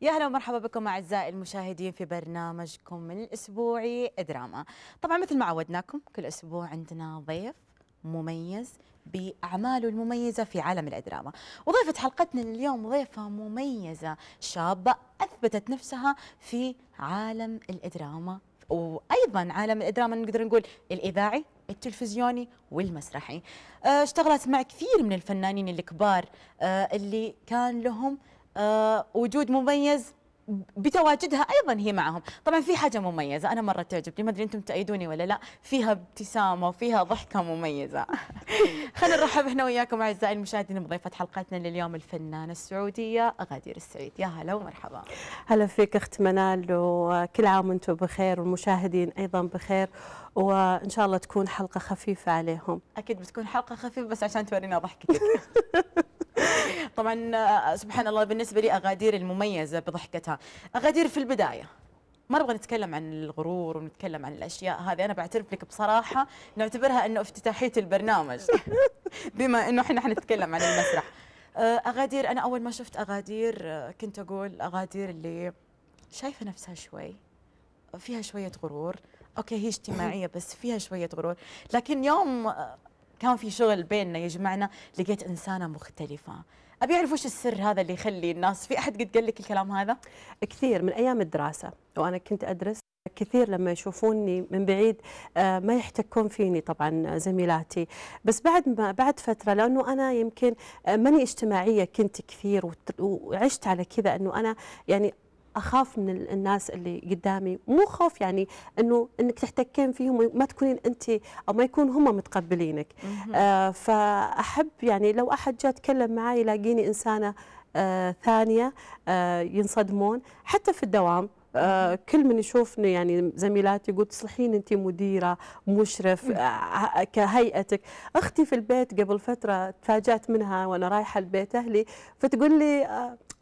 يا هلا ومرحبا بكم اعزائي المشاهدين في برنامجكم الاسبوعي دراما. طبعا مثل ما عودناكم كل اسبوع عندنا ضيف مميز باعماله المميزه في عالم الدراما. وضيفه حلقتنا اليوم ضيفه مميزه شابه اثبتت نفسها في عالم الدراما وايضا عالم الدراما نقدر نقول الاذاعي التلفزيوني والمسرحي أه، اشتغلت مع كثير من الفنانين الكبار أه، اللي كان لهم آه، وجود مميز بتواجدها ايضا هي معهم طبعا في حاجه مميزه انا مره تعجبني ما ادري انتم تأيدوني ولا لا فيها ابتسامه وفيها ضحكه مميزه خلينا نرحب احنا وياكم اعزائي المشاهدين بضيفه حلقتنا لليوم الفنانه السعوديه غدير السعيد يا هلا ومرحبا هلا فيك اخت منال وكل عام وانتم بخير والمشاهدين ايضا بخير وان شاء الله تكون حلقه خفيفه عليهم اكيد بتكون حلقه خفيفه بس عشان تورينا ضحكتك طبعا آه، سبحان الله بالنسبه لي اغادير المميزه بضحكتها اغادير في البدايه ما نبغى نتكلم عن الغرور ونتكلم عن الاشياء هذه انا بعترف لك بصراحه نعتبرها انه افتتاحيه البرنامج بما انه احنا حنتكلم عن المسرح آه، اغادير انا اول ما شفت اغادير آه، كنت اقول اغادير اللي شايفه نفسها شوي فيها شويه غرور اوكي هي اجتماعيه بس فيها شويه غرور لكن يوم كان في شغل بيننا يجمعنا لقيت انسانه مختلفه ابي اعرف وش السر هذا اللي يخلي الناس في احد قد قال لك الكلام هذا كثير من ايام الدراسه وانا كنت ادرس كثير لما يشوفوني من بعيد آه، ما يحتكون فيني طبعا زميلاتي بس بعد ما بعد فتره لانه انا يمكن آه، ماني اجتماعيه كنت كثير وعشت على كذا انه انا يعني اخاف من الناس اللي قدامي مو خوف يعني انه انك تحتكين فيهم ما تكونين انت او ما يكون هم متقبلينك آه فاحب يعني لو احد جاء تكلم معي يلاقيني انسانه آه ثانيه آه ينصدمون حتى في الدوام آه، كل من يشوفني يعني زميلاتي يقول تصلحين انت مديره مشرف آه، آه، كهيئتك اختي في البيت قبل فتره تفاجات منها وانا رايحه لبيت اهلي فتقول لي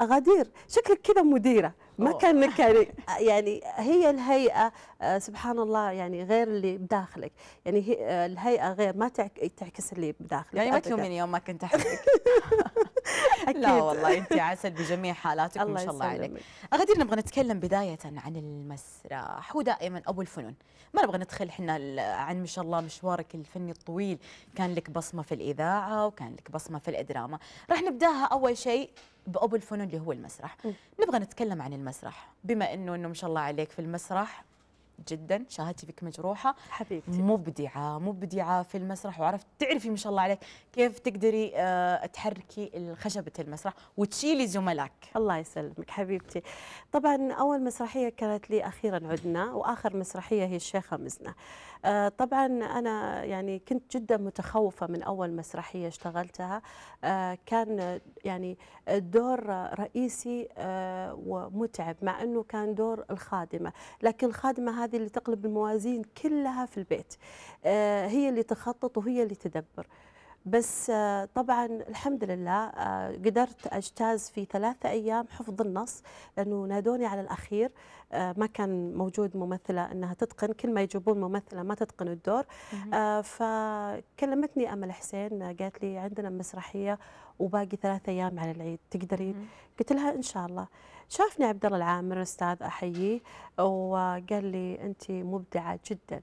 غدير شكلك كذا مديره ما كان مكاني يعني هي الهيئه آه، سبحان الله يعني غير اللي بداخلك يعني هي آه، الهيئه غير ما تعكس اللي بداخلك يعني ما تلومني يوم ما كنت احبك لا والله انت عسل بجميع حالاتك ما شاء الله عليك غدير نبغى نتكلم بدايه عن المسرح هو دائما ابو الفنون ما نبغى ندخل احنا عن ما شاء الله مشوارك الفني الطويل كان لك بصمه في الاذاعه وكان لك بصمه في الدراما راح نبداها اول شيء بابو الفنون اللي هو المسرح م. نبغى نتكلم عن المسرح بما انه انه ما شاء الله عليك في المسرح جدا شاهدتي فيك مجروحه حبيبتي مبدعه مبدعه في المسرح وعرفت تعرفي ما شاء الله عليك كيف تقدري آه، تحركي خشبه المسرح وتشيلي زملائك الله يسلمك حبيبتي طبعا اول مسرحيه كانت لي اخيرا عدنا واخر مسرحيه هي الشيخه مزنه آه، طبعا أنا يعني كنت جدا متخوفة من أول مسرحية اشتغلتها آه، كان يعني الدور رئيسي آه، ومتعب مع أنه كان دور الخادمة لكن الخادمة هذه اللي تقلب الموازين كلها في البيت هي اللي تخطط وهي اللي تدبر بس آه، طبعا الحمد لله آه، قدرت اجتاز في ثلاثة ايام حفظ النص لانه نادوني على الاخير آه، ما كان موجود ممثله انها تتقن كل ما يجيبون ممثله ما تتقن الدور فكلمتني امل حسين قالت لي عندنا مسرحيه وباقي ثلاثة ايام على العيد تقدرين قلت لها ان شاء الله شافني عبد الله العامر استاذ احييه وقال لي انت مبدعه جدا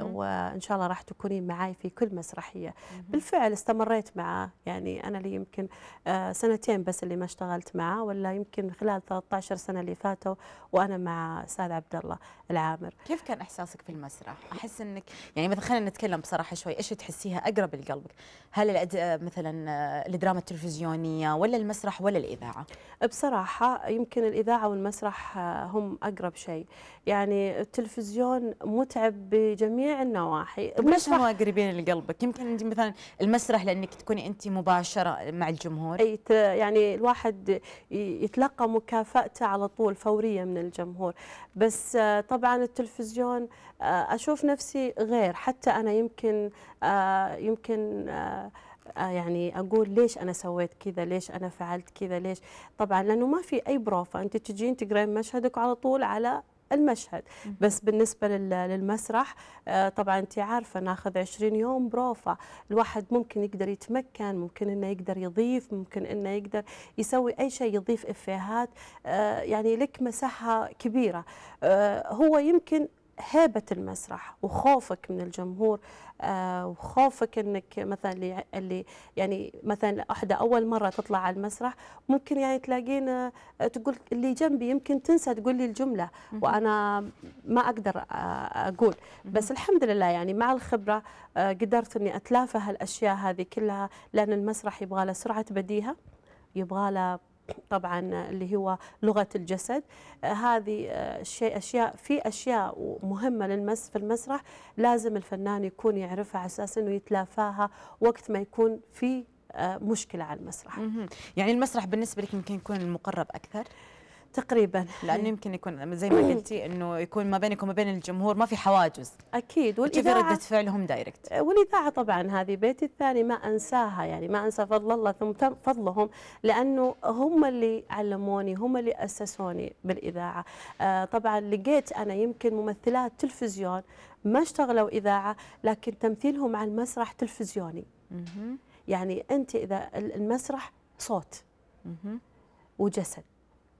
وان شاء الله راح تكونين معي في كل مسرحيه بالفعل استمريت معه يعني انا لي يمكن آه، سنتين بس اللي ما اشتغلت معه ولا يمكن خلال 13 سنه اللي فاتوا وانا مع استاذ عبد الله العامر كيف كان احساسك في المسرح احس انك يعني مثلا خلينا نتكلم بصراحه شوي ايش تحسيها اقرب لقلبك هل مثلا آه، الدراما التلفزيونيه ولا المسرح ولا الاذاعه بصراحه يمكن الاذاعه والمسرح آه، هم اقرب شيء يعني التلفزيون متعب بجد جميع النواحي طيب، ليش هم قريبين لقلبك يمكن انت مثلا المسرح لانك تكوني انت مباشره مع الجمهور اي يعني الواحد يتلقى مكافاته على طول فوريه من الجمهور بس آه، طبعا التلفزيون آه، اشوف نفسي غير حتى انا يمكن آه، يمكن يعني اقول ليش انا سويت كذا ليش انا فعلت كذا ليش طبعا لانه ما في اي بروفه انت تجين تقرين مشهدك على طول على المشهد بس بالنسبة للمسرح آه، طبعا أنت عارفة ناخذ 20 يوم بروفة الواحد ممكن يقدر يتمكن ممكن أنه يقدر يضيف ممكن أنه يقدر يسوي أي شيء يضيف إفيهات آه، يعني لك مساحة كبيرة آه، هو يمكن هيبة المسرح وخوفك من الجمهور آه، وخوفك انك مثلا اللي يعني مثلا احدى اول مره تطلع على المسرح ممكن يعني تلاقين آه، تقول اللي جنبي يمكن تنسى تقول لي الجمله وانا ما اقدر آه، اقول بس الحمد لله يعني مع الخبره قدرت اني اتلافى هالاشياء هذه كلها لان المسرح يبغى له سرعه بديهه يبغى له طبعا اللي هو لغه الجسد هذه آه، شيء اشياء في اشياء مهمه للمس في المسرح لازم الفنان يكون يعرفها على اساس انه يتلافاها وقت ما يكون في آه، مشكله على المسرح. يعني المسرح بالنسبه لك يمكن يكون المقرب اكثر؟ تقريبا لانه يمكن يكون زي ما قلتي انه يكون ما بينكم وما بين الجمهور ما في حواجز اكيد والاذاعه كيف رده فعلهم دايركت والاذاعه طبعا هذه بيتي الثاني ما انساها يعني ما انسى فضل الله ثم فضلهم لانه هم اللي علموني هم اللي اسسوني بالاذاعه آه طبعا لقيت انا يمكن ممثلات تلفزيون ما اشتغلوا اذاعه لكن تمثيلهم على المسرح تلفزيوني يعني انت اذا المسرح صوت وجسد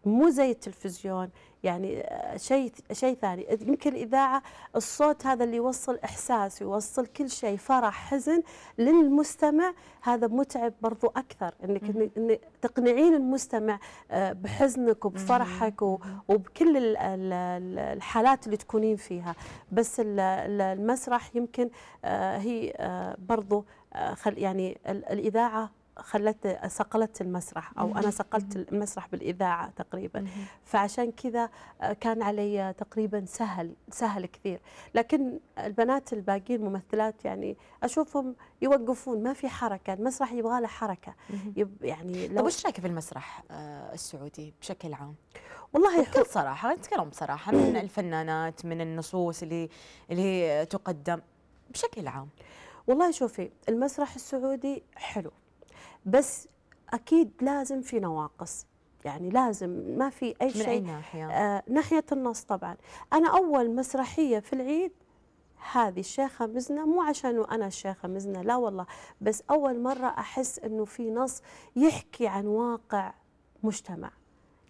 مو زي التلفزيون يعني آه، شيء شيء ثاني يمكن الاذاعه الصوت هذا اللي يوصل احساس يوصل كل شيء فرح حزن للمستمع هذا متعب برضو اكثر انك تقنعين المستمع آه، بحزنك وبفرحك وبكل الحالات اللي تكونين فيها بس المسرح يمكن آه، هي برضو يعني الاذاعه خلت صقلت المسرح او انا صقلت المسرح بالاذاعه تقريبا فعشان كذا آه، كان علي تقريبا سهل سهل كثير لكن البنات الباقيين ممثلات يعني اشوفهم يوقفون ما في حركه المسرح يبغى له حركه يعني لو طيب، وش رايك في المسرح آه، السعودي بشكل عام والله بكل صراحه نتكلم بصراحه من الفنانات من النصوص اللي اللي تقدم بشكل عام والله شوفي المسرح السعودي حلو بس اكيد لازم في نواقص يعني لازم ما في اي شيء من اي ناحيه؟ آه ناحيه النص طبعا انا اول مسرحيه في العيد هذه الشيخه مزنه مو عشان انا الشيخه مزنه لا والله بس اول مره احس انه في نص يحكي عن واقع مجتمع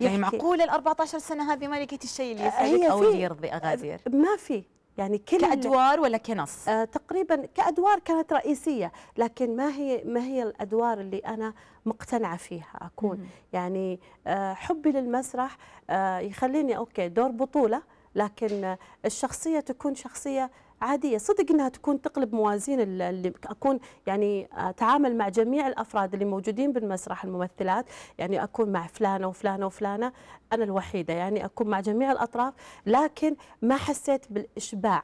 يعني معقوله ال 14 سنه هذه ما لقيت الشيء اللي آه، يسعدك او اللي يرضي اغادير ما في يعني كل كادوار ولا كنص آه تقريبا كادوار كانت رئيسيه لكن ما هي ما هي الادوار اللي انا مقتنعه فيها اكون مم. يعني آه حبي للمسرح آه يخليني اوكي دور بطوله لكن آه، الشخصيه تكون شخصيه عاديه صدق انها تكون تقلب موازين اللي اكون يعني آه، اتعامل مع جميع الافراد اللي موجودين بالمسرح الممثلات يعني اكون مع فلانه وفلانه وفلانه انا الوحيده يعني اكون مع جميع الاطراف لكن ما حسيت بالاشباع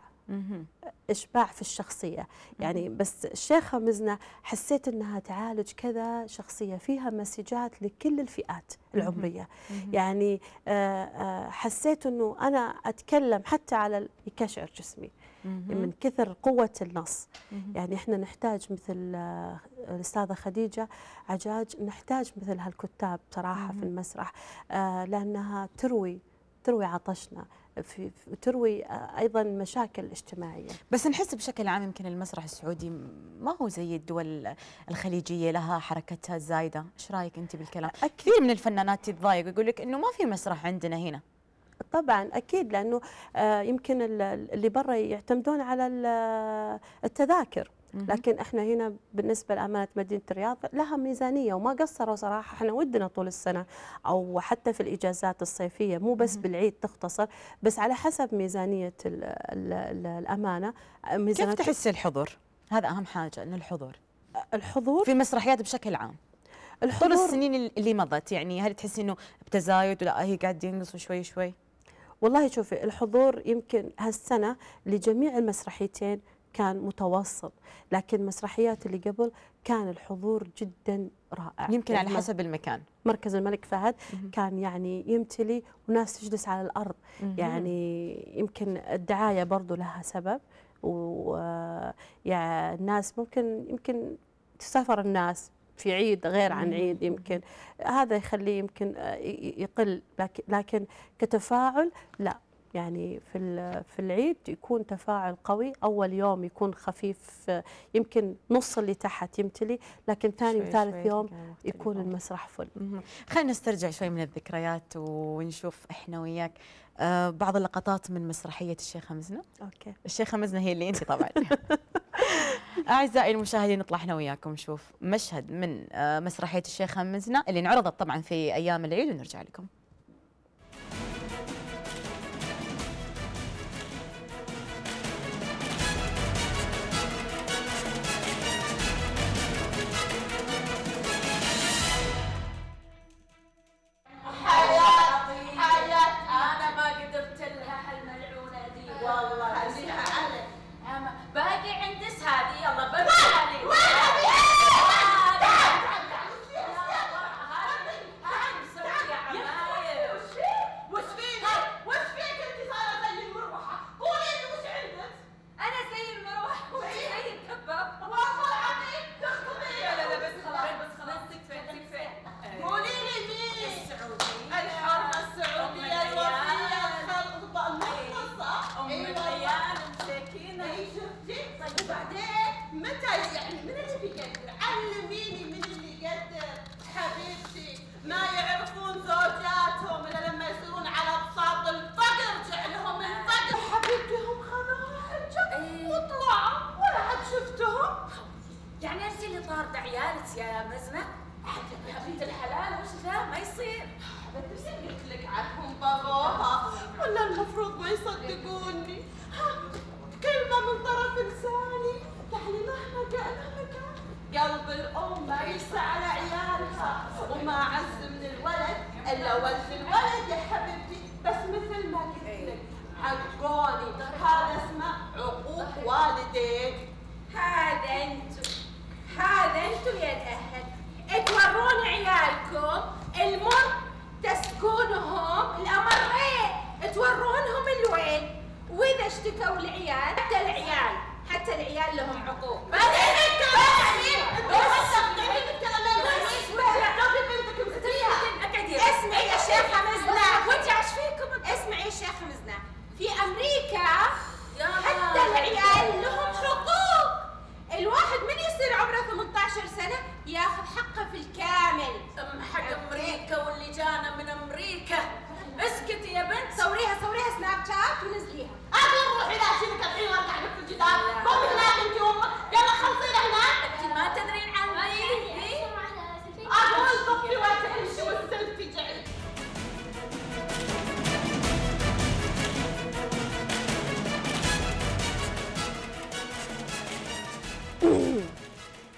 اشباع في الشخصيه يعني بس الشيخه مزنه حسيت انها تعالج كذا شخصيه فيها مسجات لكل الفئات العمريه يعني آه، آه، حسيت انه انا اتكلم حتى على يكشعر جسمي من كثر قوة النص يعني إحنا نحتاج مثل آه، الأستاذة خديجة عجاج نحتاج مثل هالكتاب صراحة في المسرح آه، لأنها تروي تروي عطشنا في تروي آه، ايضا مشاكل اجتماعيه. بس نحس بشكل عام يمكن المسرح السعودي ما هو زي الدول الخليجيه لها حركتها الزايده، ايش رايك انت بالكلام؟ أكيد. كثير من الفنانات تتضايق ويقول لك انه ما في مسرح عندنا هنا. طبعا اكيد لانه آه، يمكن اللي برا يعتمدون على التذاكر لكن احنا هنا بالنسبه لامانه مدينه الرياض لها ميزانيه وما قصروا صراحه احنا ودنا طول السنه او حتى في الاجازات الصيفيه مو بس بالعيد تختصر بس على حسب ميزانيه الـ الـ الـ الامانه ميزانية كيف تحس الحضور؟ هذا اهم حاجه انه الحضور الحضور في المسرحيات بشكل عام الحضور طول السنين اللي مضت يعني هل تحسي انه بتزايد ولا هي قاعد ينقص شوي شوي؟ والله شوفي الحضور يمكن هالسنه لجميع المسرحيتين كان متوسط لكن مسرحيات اللي قبل كان الحضور جدا رائع يمكن على يعني حسب المكان مركز الملك فهد كان يعني يمتلي وناس تجلس على الأرض يعني يمكن الدعاية برضه لها سبب و الناس ممكن يمكن تسافر الناس في عيد غير عن عيد يمكن هذا يخليه يمكن آه، يقل لكن كتفاعل لا يعني في في العيد يكون تفاعل قوي اول يوم يكون خفيف آه، يمكن نص اللي تحت يمتلي لكن ثاني وثالث يوم يكون المسرح فل خلينا نسترجع شوي من الذكريات ونشوف احنا وياك آه، بعض اللقطات من مسرحيه الشيخه مزنه اوكي الشيخه مزنه هي اللي انت طبعا اعزائي المشاهدين نطلع احنا وياكم نشوف مشهد من آه، مسرحيه الشيخه مزنه اللي انعرضت طبعا في ايام العيد ونرجع لكم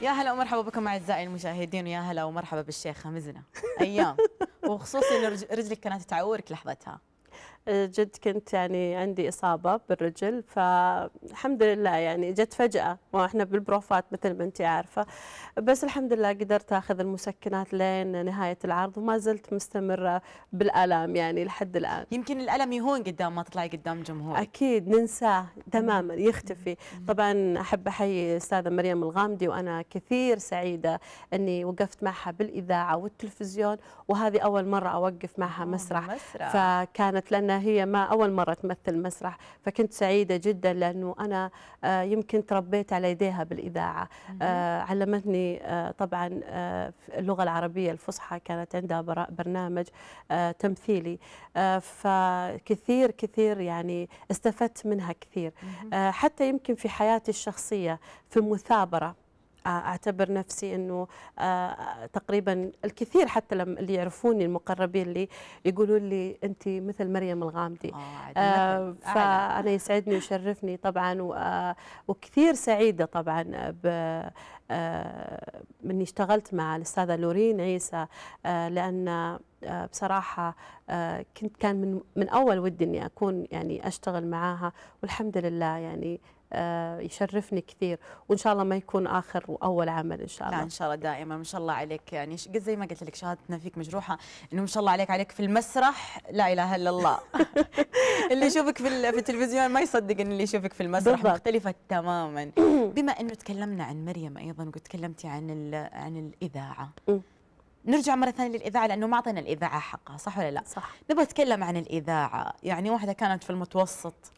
يا هلا ومرحبا بكم اعزائي المشاهدين ويا هلا ومرحبا بالشيخه مزنه ايام وخصوصي انه رجلك كانت تعورك لحظتها جد كنت يعني عندي إصابة بالرجل فالحمد لله يعني جت فجأة وإحنا بالبروفات مثل ما أنت عارفة بس الحمد لله قدرت أخذ المسكنات لين نهاية العرض وما زلت مستمرة بالالام يعني لحد الآن يمكن الألم يهون قدام ما تطلعي قدام جمهور أكيد ننساه تماما يختفي طبعا أحب أحيي أستاذة مريم الغامدي وأنا كثير سعيدة أني وقفت معها بالإذاعة والتلفزيون وهذه أول مرة أوقف معها مسرح, مسرح. فكانت لنا هي ما أول مرة تمثل مسرح فكنت سعيدة جدا لأنه أنا آه، يمكن تربيت على يديها بالإذاعة آه، علمتني آه، طبعا اللغة العربية الفصحى كانت عندها برنامج تمثيلي فكثير كثير يعني استفدت منها كثير حتى يمكن في حياتي الشخصية في مثابرة اعتبر نفسي انه تقريبا الكثير حتى لما اللي يعرفوني المقربين لي يقولوا لي انت مثل مريم الغامدي آه فانا يسعدني ويشرفني طبعا وكثير سعيده طبعا ب من اشتغلت مع الاستاذه لورين عيسى لان بصراحه كنت كان من من اول ودي اني اكون يعني اشتغل معاها والحمد لله يعني آه، يشرفني كثير وان شاء الله ما يكون اخر واول عمل ان شاء الله لا ان شاء الله دائما ما شاء الله عليك يعني قلت زي ما قلت لك شهادتنا فيك مجروحه انه ما شاء الله عليك عليك في المسرح لا اله الا الله اللي يشوفك في في التلفزيون ما يصدق ان اللي يشوفك في المسرح بالضبط. مختلفه تماما بما انه تكلمنا عن مريم ايضا وتكلمتي عن عن الاذاعه نرجع مره ثانيه للاذاعه لانه ما اعطينا الاذاعه حقها صح ولا لا؟ صح نبغى نتكلم عن الاذاعه يعني واحده كانت في المتوسط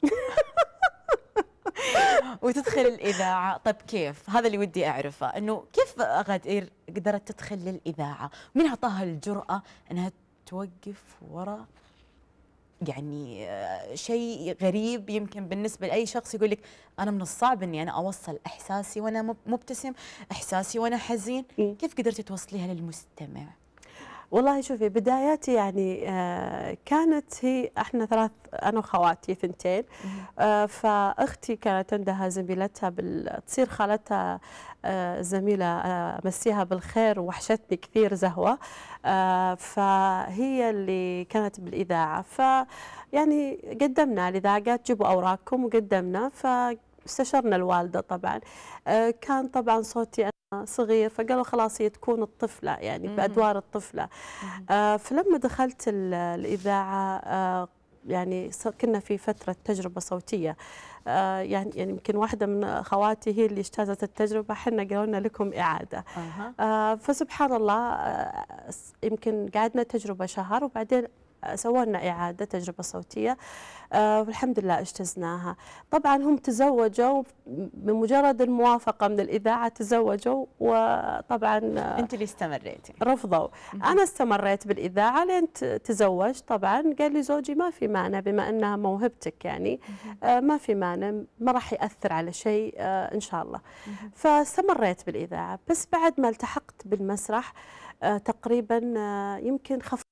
وتدخل الاذاعه طب كيف هذا اللي ودي اعرفه انه كيف غدير قدرت تدخل للاذاعه مين اعطاها الجراه انها توقف ورا يعني آه، شيء غريب يمكن بالنسبة لأي شخص يقول لك أنا من الصعب إني أنا أوصل إحساسي وأنا مبتسم إحساسي وأنا حزين إيه. كيف قدرتي توصليها للمستمع؟ والله شوفي بداياتي يعني آه، كانت هي احنا ثلاث انا وخواتي ثنتين آه، فاختي كانت عندها زميلتها بتصير خالتها آه، زميله مسيها بالخير وحشتني كثير زهوه فهي اللي كانت بالاذاعه ف يعني قدمنا الاذاعه قالت جيبوا اوراقكم وقدمنا فاستشرنا الوالده طبعا كان طبعا صوتي صغير فقالوا خلاص هي تكون الطفله يعني بادوار الطفله آه، فلما دخلت الاذاعه آه، يعني كنا في فترة تجربة صوتية آه، يعني يعني يمكن واحدة من خواتي هي اللي اجتازت التجربة حنا قالوا لنا لكم إعادة آه. فسبحان الله يمكن قعدنا تجربة شهر وبعدين سوينا إعادة تجربة صوتية آه، والحمد لله اجتزناها طبعا هم تزوجوا بمجرد الموافقة من الإذاعة تزوجوا وطبعا آه، أنت اللي استمريتي رفضوا أنا استمريت بالإذاعة لين تزوجت طبعا قال لي زوجي ما في مانع بما أنها موهبتك يعني آه، ما في مانع ما راح يأثر على شيء إن شاء الله فاستمريت بالإذاعة بس بعد ما التحقت بالمسرح تقريبا يمكن خف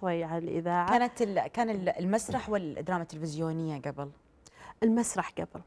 شوي على الإذاعة كانت كان المسرح والدراما التلفزيونية قبل المسرح قبل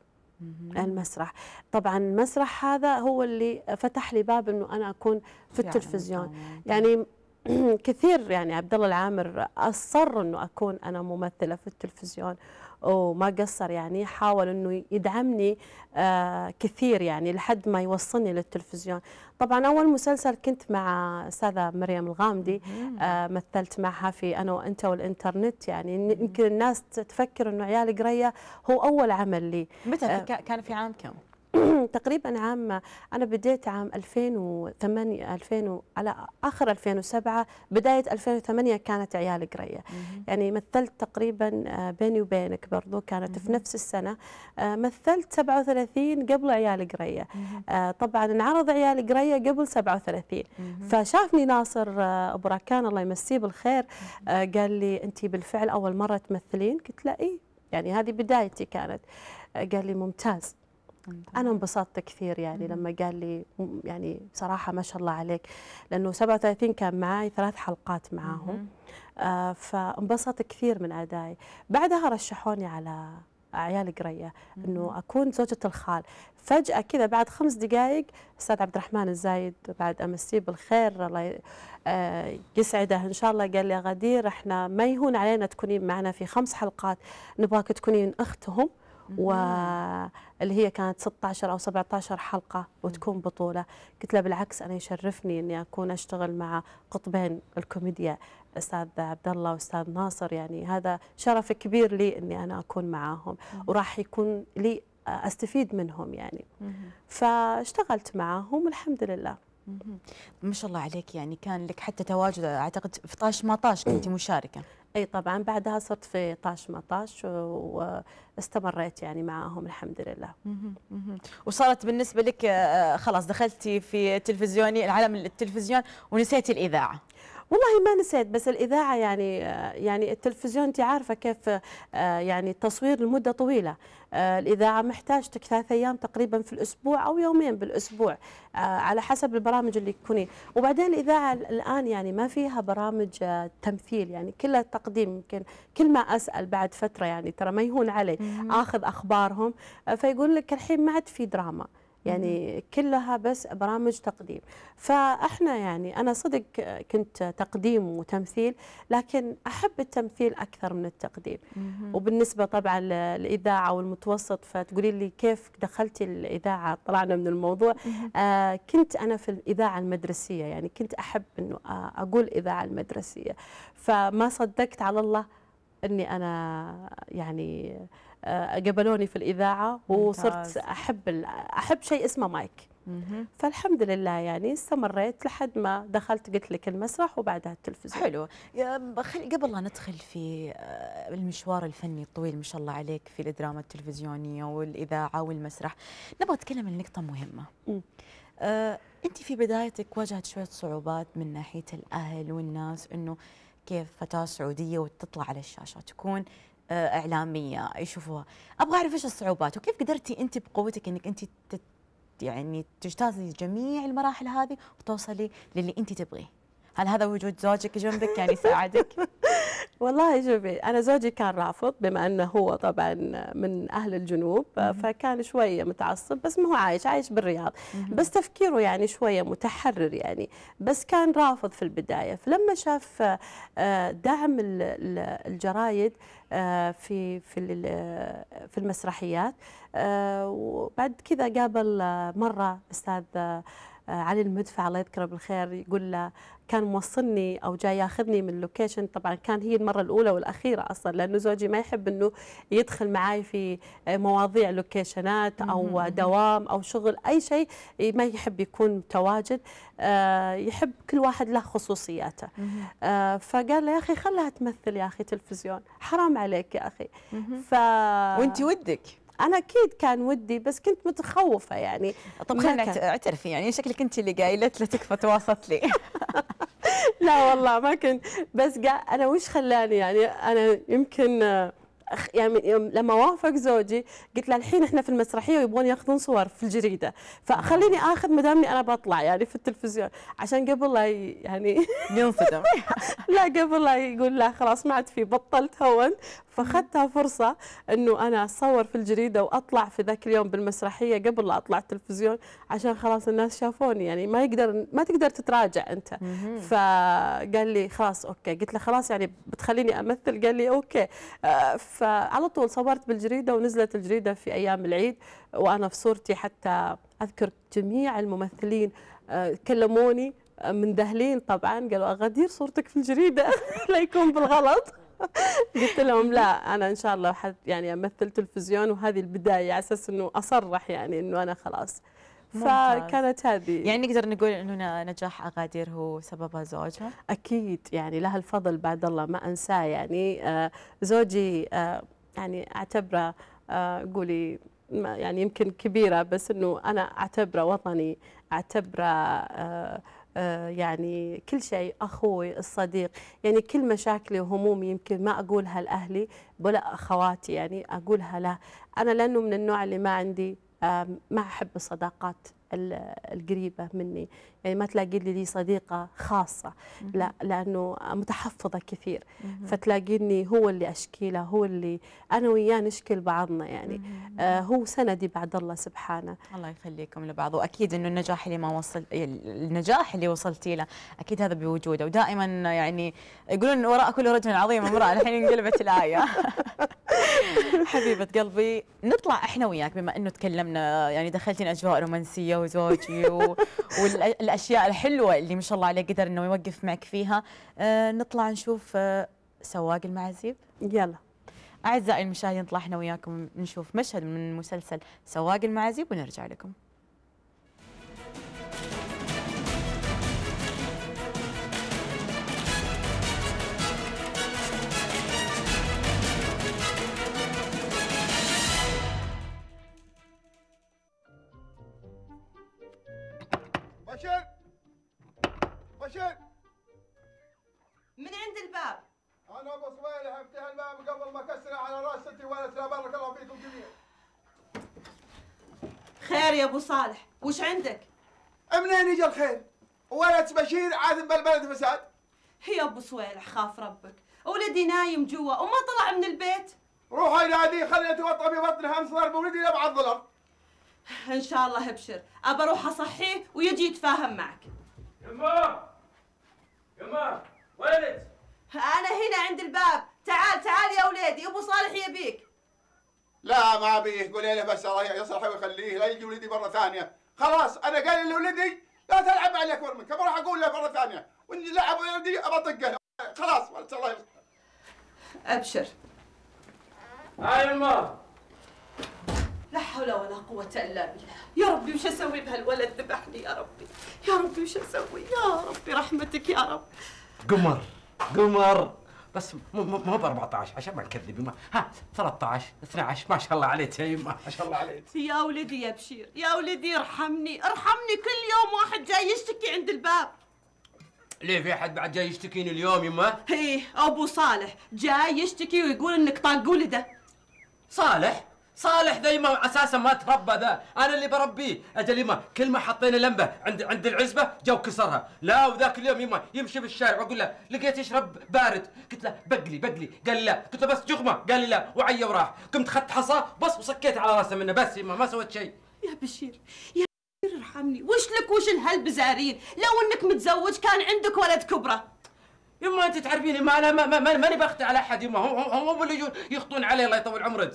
المسرح طبعا المسرح هذا هو اللي فتح لي باب انه انا اكون في يعني التلفزيون يعني كثير يعني عبد الله العامر اصر انه اكون انا ممثله في التلفزيون وما قصر يعني حاول انه يدعمني آه، كثير يعني لحد ما يوصلني للتلفزيون طبعا اول مسلسل كنت مع استاذه مريم الغامدي آه مثلت معها في انا وانت والانترنت يعني يمكن الناس تفكر انه عيال قريه هو اول عمل لي متى آه كان في عام كم؟ تقريبا عام انا بديت عام 2008 2000 على اخر 2007 بدايه 2008 كانت عيال قريه يعني مثلت تقريبا آه، بيني وبينك برضو كانت في نفس السنه آه، مثلت 37 قبل عيال قريه آه، طبعا انعرض عيال قريه قبل 37 فشافني ناصر ابو راكان الله يمسيه بالخير قال لي انت بالفعل اول مره تمثلين قلت له اي يعني هذه بدايتي كانت قال لي ممتاز انا انبسطت كثير يعني لما قال لي يعني بصراحه ما شاء الله عليك لانه 37 كان معي ثلاث حلقات معاهم آه فانبسط كثير من ادائي بعدها رشحوني على عيال قريه انه اكون زوجة الخال فجأة كذا بعد خمس دقائق استاذ عبد الرحمن الزايد بعد امسيه بالخير الله آه، يسعده ان شاء الله قال لي غدير احنا ما يهون علينا تكونين معنا في خمس حلقات نبغاك تكونين اختهم واللي هي كانت 16 او 17 حلقه وتكون بطوله قلت له بالعكس انا يشرفني اني اكون اشتغل مع قطبين الكوميديا استاذ عبد الله واستاذ ناصر يعني هذا شرف كبير لي اني انا اكون معاهم وراح يكون لي استفيد منهم يعني فاشتغلت معاهم والحمد لله ما شاء الله عليك يعني كان لك حتى تواجد اعتقد في طاش ما طاش كنت مشاركه اي طبعا بعدها صرت في طاش مطاش واستمريت يعني معاهم الحمد لله وصارت بالنسبه لك آه، خلاص دخلتي في تلفزيوني العالم التلفزيون ونسيتي الاذاعه والله ما نسيت بس الاذاعه يعني يعني التلفزيون انت عارفه كيف آه، يعني التصوير لمده طويله آه، الاذاعه محتاجتك ثلاث ايام تقريبا في الاسبوع او يومين بالاسبوع آه، على حسب البرامج اللي تكوني وبعدين الاذاعه الان يعني ما فيها برامج تمثيل يعني كلها تقديم يمكن كل ما اسال بعد فتره يعني ترى ما يهون علي اخذ اخبارهم فيقول لك الحين ما عاد في دراما يعني كلها بس برامج تقديم فاحنا يعني انا صدق كنت تقديم وتمثيل لكن احب التمثيل اكثر من التقديم وبالنسبه طبعا للاذاعه والمتوسط فتقولي لي كيف دخلتي الاذاعه طلعنا من الموضوع آه كنت انا في الاذاعه المدرسيه يعني كنت احب انه آه، اقول اذاعه المدرسيه فما صدقت على الله اني انا يعني آه، قبلوني في الاذاعه وصرت احب احب شيء اسمه مايك فالحمد لله يعني استمريت لحد ما دخلت قلت لك المسرح وبعدها التلفزيون حلو قبل لا ندخل في آه، المشوار الفني الطويل ما شاء الله عليك في الدراما التلفزيونيه والاذاعه والمسرح نبغى نتكلم عن نقطه مهمه آه، انت في بدايتك واجهت شويه صعوبات من ناحيه الاهل والناس انه كيف فتاه سعوديه وتطلع على الشاشه تكون آه، اعلاميه يشوفوها ابغى اعرف ايش الصعوبات وكيف قدرتي انت بقوتك انك انت يعني تجتازي جميع المراحل هذه وتوصلي للي انت تبغيه هل هذا وجود زوجك جنبك يعني ساعدك والله شوفي انا زوجي كان رافض بما انه هو طبعا من اهل الجنوب مم. فكان شويه متعصب بس ما هو عايش عايش بالرياض مم. بس تفكيره يعني شويه متحرر يعني بس كان رافض في البدايه فلما شاف آه، دعم الجرايد آه، في في في المسرحيات آه، وبعد كذا قابل مره استاذ آه، علي المدفع الله يذكره بالخير يقول له كان موصلني او جاي ياخذني من اللوكيشن طبعا كان هي المره الاولى والاخيره اصلا لانه زوجي ما يحب انه يدخل معي في آه، مواضيع لوكيشنات او دوام او شغل اي شيء ما يحب يكون متواجد آه، يحب كل واحد له خصوصياته فقال له يا اخي خلها تمثل يا اخي تلفزيون حرام عليك يا اخي ف... وانت ودك انا اكيد كان ودي بس كنت متخوفه يعني طب خلينا اعترفي يعني شكلك انت اللي قايله لا تكفى تواصلت لي لا والله ما كنت بس قا... انا وش خلاني يعني انا يمكن يعني لما وافق زوجي قلت له الحين احنا في المسرحيه ويبغون ياخذون صور في الجريده فخليني اخذ ما دامني انا بطلع يعني في التلفزيون عشان قبل لا يعني ينصدم لا قبل لا يقول لا خلاص ما عاد في بطلت هون فاخذتها فرصه انه انا اصور في الجريده واطلع في ذاك اليوم بالمسرحيه قبل لا اطلع التلفزيون عشان خلاص الناس شافوني يعني ما يقدر ما تقدر تتراجع انت فقال لي خلاص اوكي قلت له خلاص يعني بتخليني امثل قال لي اوكي آه، فعلى طول صورت بالجريده ونزلت الجريده في ايام العيد وانا في صورتي حتى اذكر جميع الممثلين آه، كلموني آه، دهلين طبعا قالوا غدير صورتك في الجريده لا يكون بالغلط قلت لهم لا انا ان شاء الله حد يعني امثل تلفزيون وهذه البدايه على اساس انه اصرح يعني انه انا خلاص فكانت هذه يعني نقدر نقول انه نجاح اغادير هو سببها زوجها اكيد يعني لها الفضل بعد الله ما انساه يعني آه، زوجي آه، يعني اعتبره آه، قولي يعني يمكن كبيره بس انه انا اعتبره وطني اعتبره آه، يعني كل شيء أخوي الصديق يعني كل مشاكلي وهمومي يمكن ما أقولها لأهلي ولا أخواتي يعني أقولها له أنا لأنه من النوع اللي ما عندي آه، ما أحب الصداقات القريبه مني يعني ما تلاقي لي, لي صديقه خاصه لا لانه متحفظه كثير فتلاقيني هو اللي اشكي له هو اللي انا وياه نشكل بعضنا يعني آه هو سندي بعد الله سبحانه الله يخليكم لبعض واكيد انه النجاح اللي ما وصل النجاح اللي وصلتي له اكيد هذا بوجوده ودائما يعني يقولون وراء كل رجل عظيم امراه الحين انقلبت الايه حبيبه قلبي نطلع احنا وياك بما انه تكلمنا يعني دخلتين اجواء رومانسيه وزوجي و... والاشياء الحلوه اللي ما شاء الله عليه قدر انه يوقف معك فيها آه، نطلع نشوف آه، سواق المعازيب يلا اعزائي المشاهدين نطلع احنا وياكم نشوف مشهد من مسلسل سواق المعازيب ونرجع لكم يا ابو صالح وش عندك منين يجي الخير ولد بشير عاثم بالبلد فساد يا ابو صويلح خاف ربك ولدي نايم جوا وما طلع من البيت روح الى هذه خلينا نتوطى ببطنها امس بولدي ولدي لبعض ضرب ان شاء الله ابشر ابى اروح اصحيه ويجي يتفاهم معك يما يما ولد انا هنا عند الباب تعال تعال يا ولدي ابو صالح يبيك لا ما بيه قولي له بس الله يصلح ويخليه لا يجي ولدي مره ثانيه خلاص انا قال لولدي لا تلعب على اكبر منك بروح اقول له مره ثانيه واني لعب ولدي ابطقه خلاص الله يصلح ابشر هاي الماء لا حول ولا قوة إلا بالله يا ربي وش أسوي بهالولد ذبحني يا ربي يا ربي وش أسوي يا ربي رحمتك يا رب قمر قمر بس مو مو ب 14 عشان ما نكذب ما ها 13 12 ما شاء الله عليك يا يما ما شاء الله عليك يا ولدي يا بشير يا ولدي ارحمني ارحمني كل يوم واحد جاي يشتكي عند الباب ليه في احد بعد جاي يشتكيني اليوم يما؟ ايه ابو صالح جاي يشتكي ويقول انك طاق ولده صالح صالح ذا ما اساسا ما تربى ذا انا اللي بربيه اجل يما كل ما حطينا لمبه عند عند العزبه جو كسرها لا وذاك اليوم يما يمشي في الشارع واقول له لقيت يشرب بارد قلت له بقلي بقلي قال لا قلت له بس جغمه قال لي لا وعي وراح قمت اخذت حصى بس وسكيت على راسه منه بس يما ما سويت شيء يا بشير يا بشير ارحمني وش لك وش الهالبزارين لو انك متزوج كان عندك ولد كبره يما انت تعرفيني ما انا ماني ما ما ما على احد يما هم هم اللي يجون يخطون علي الله يطول عمرك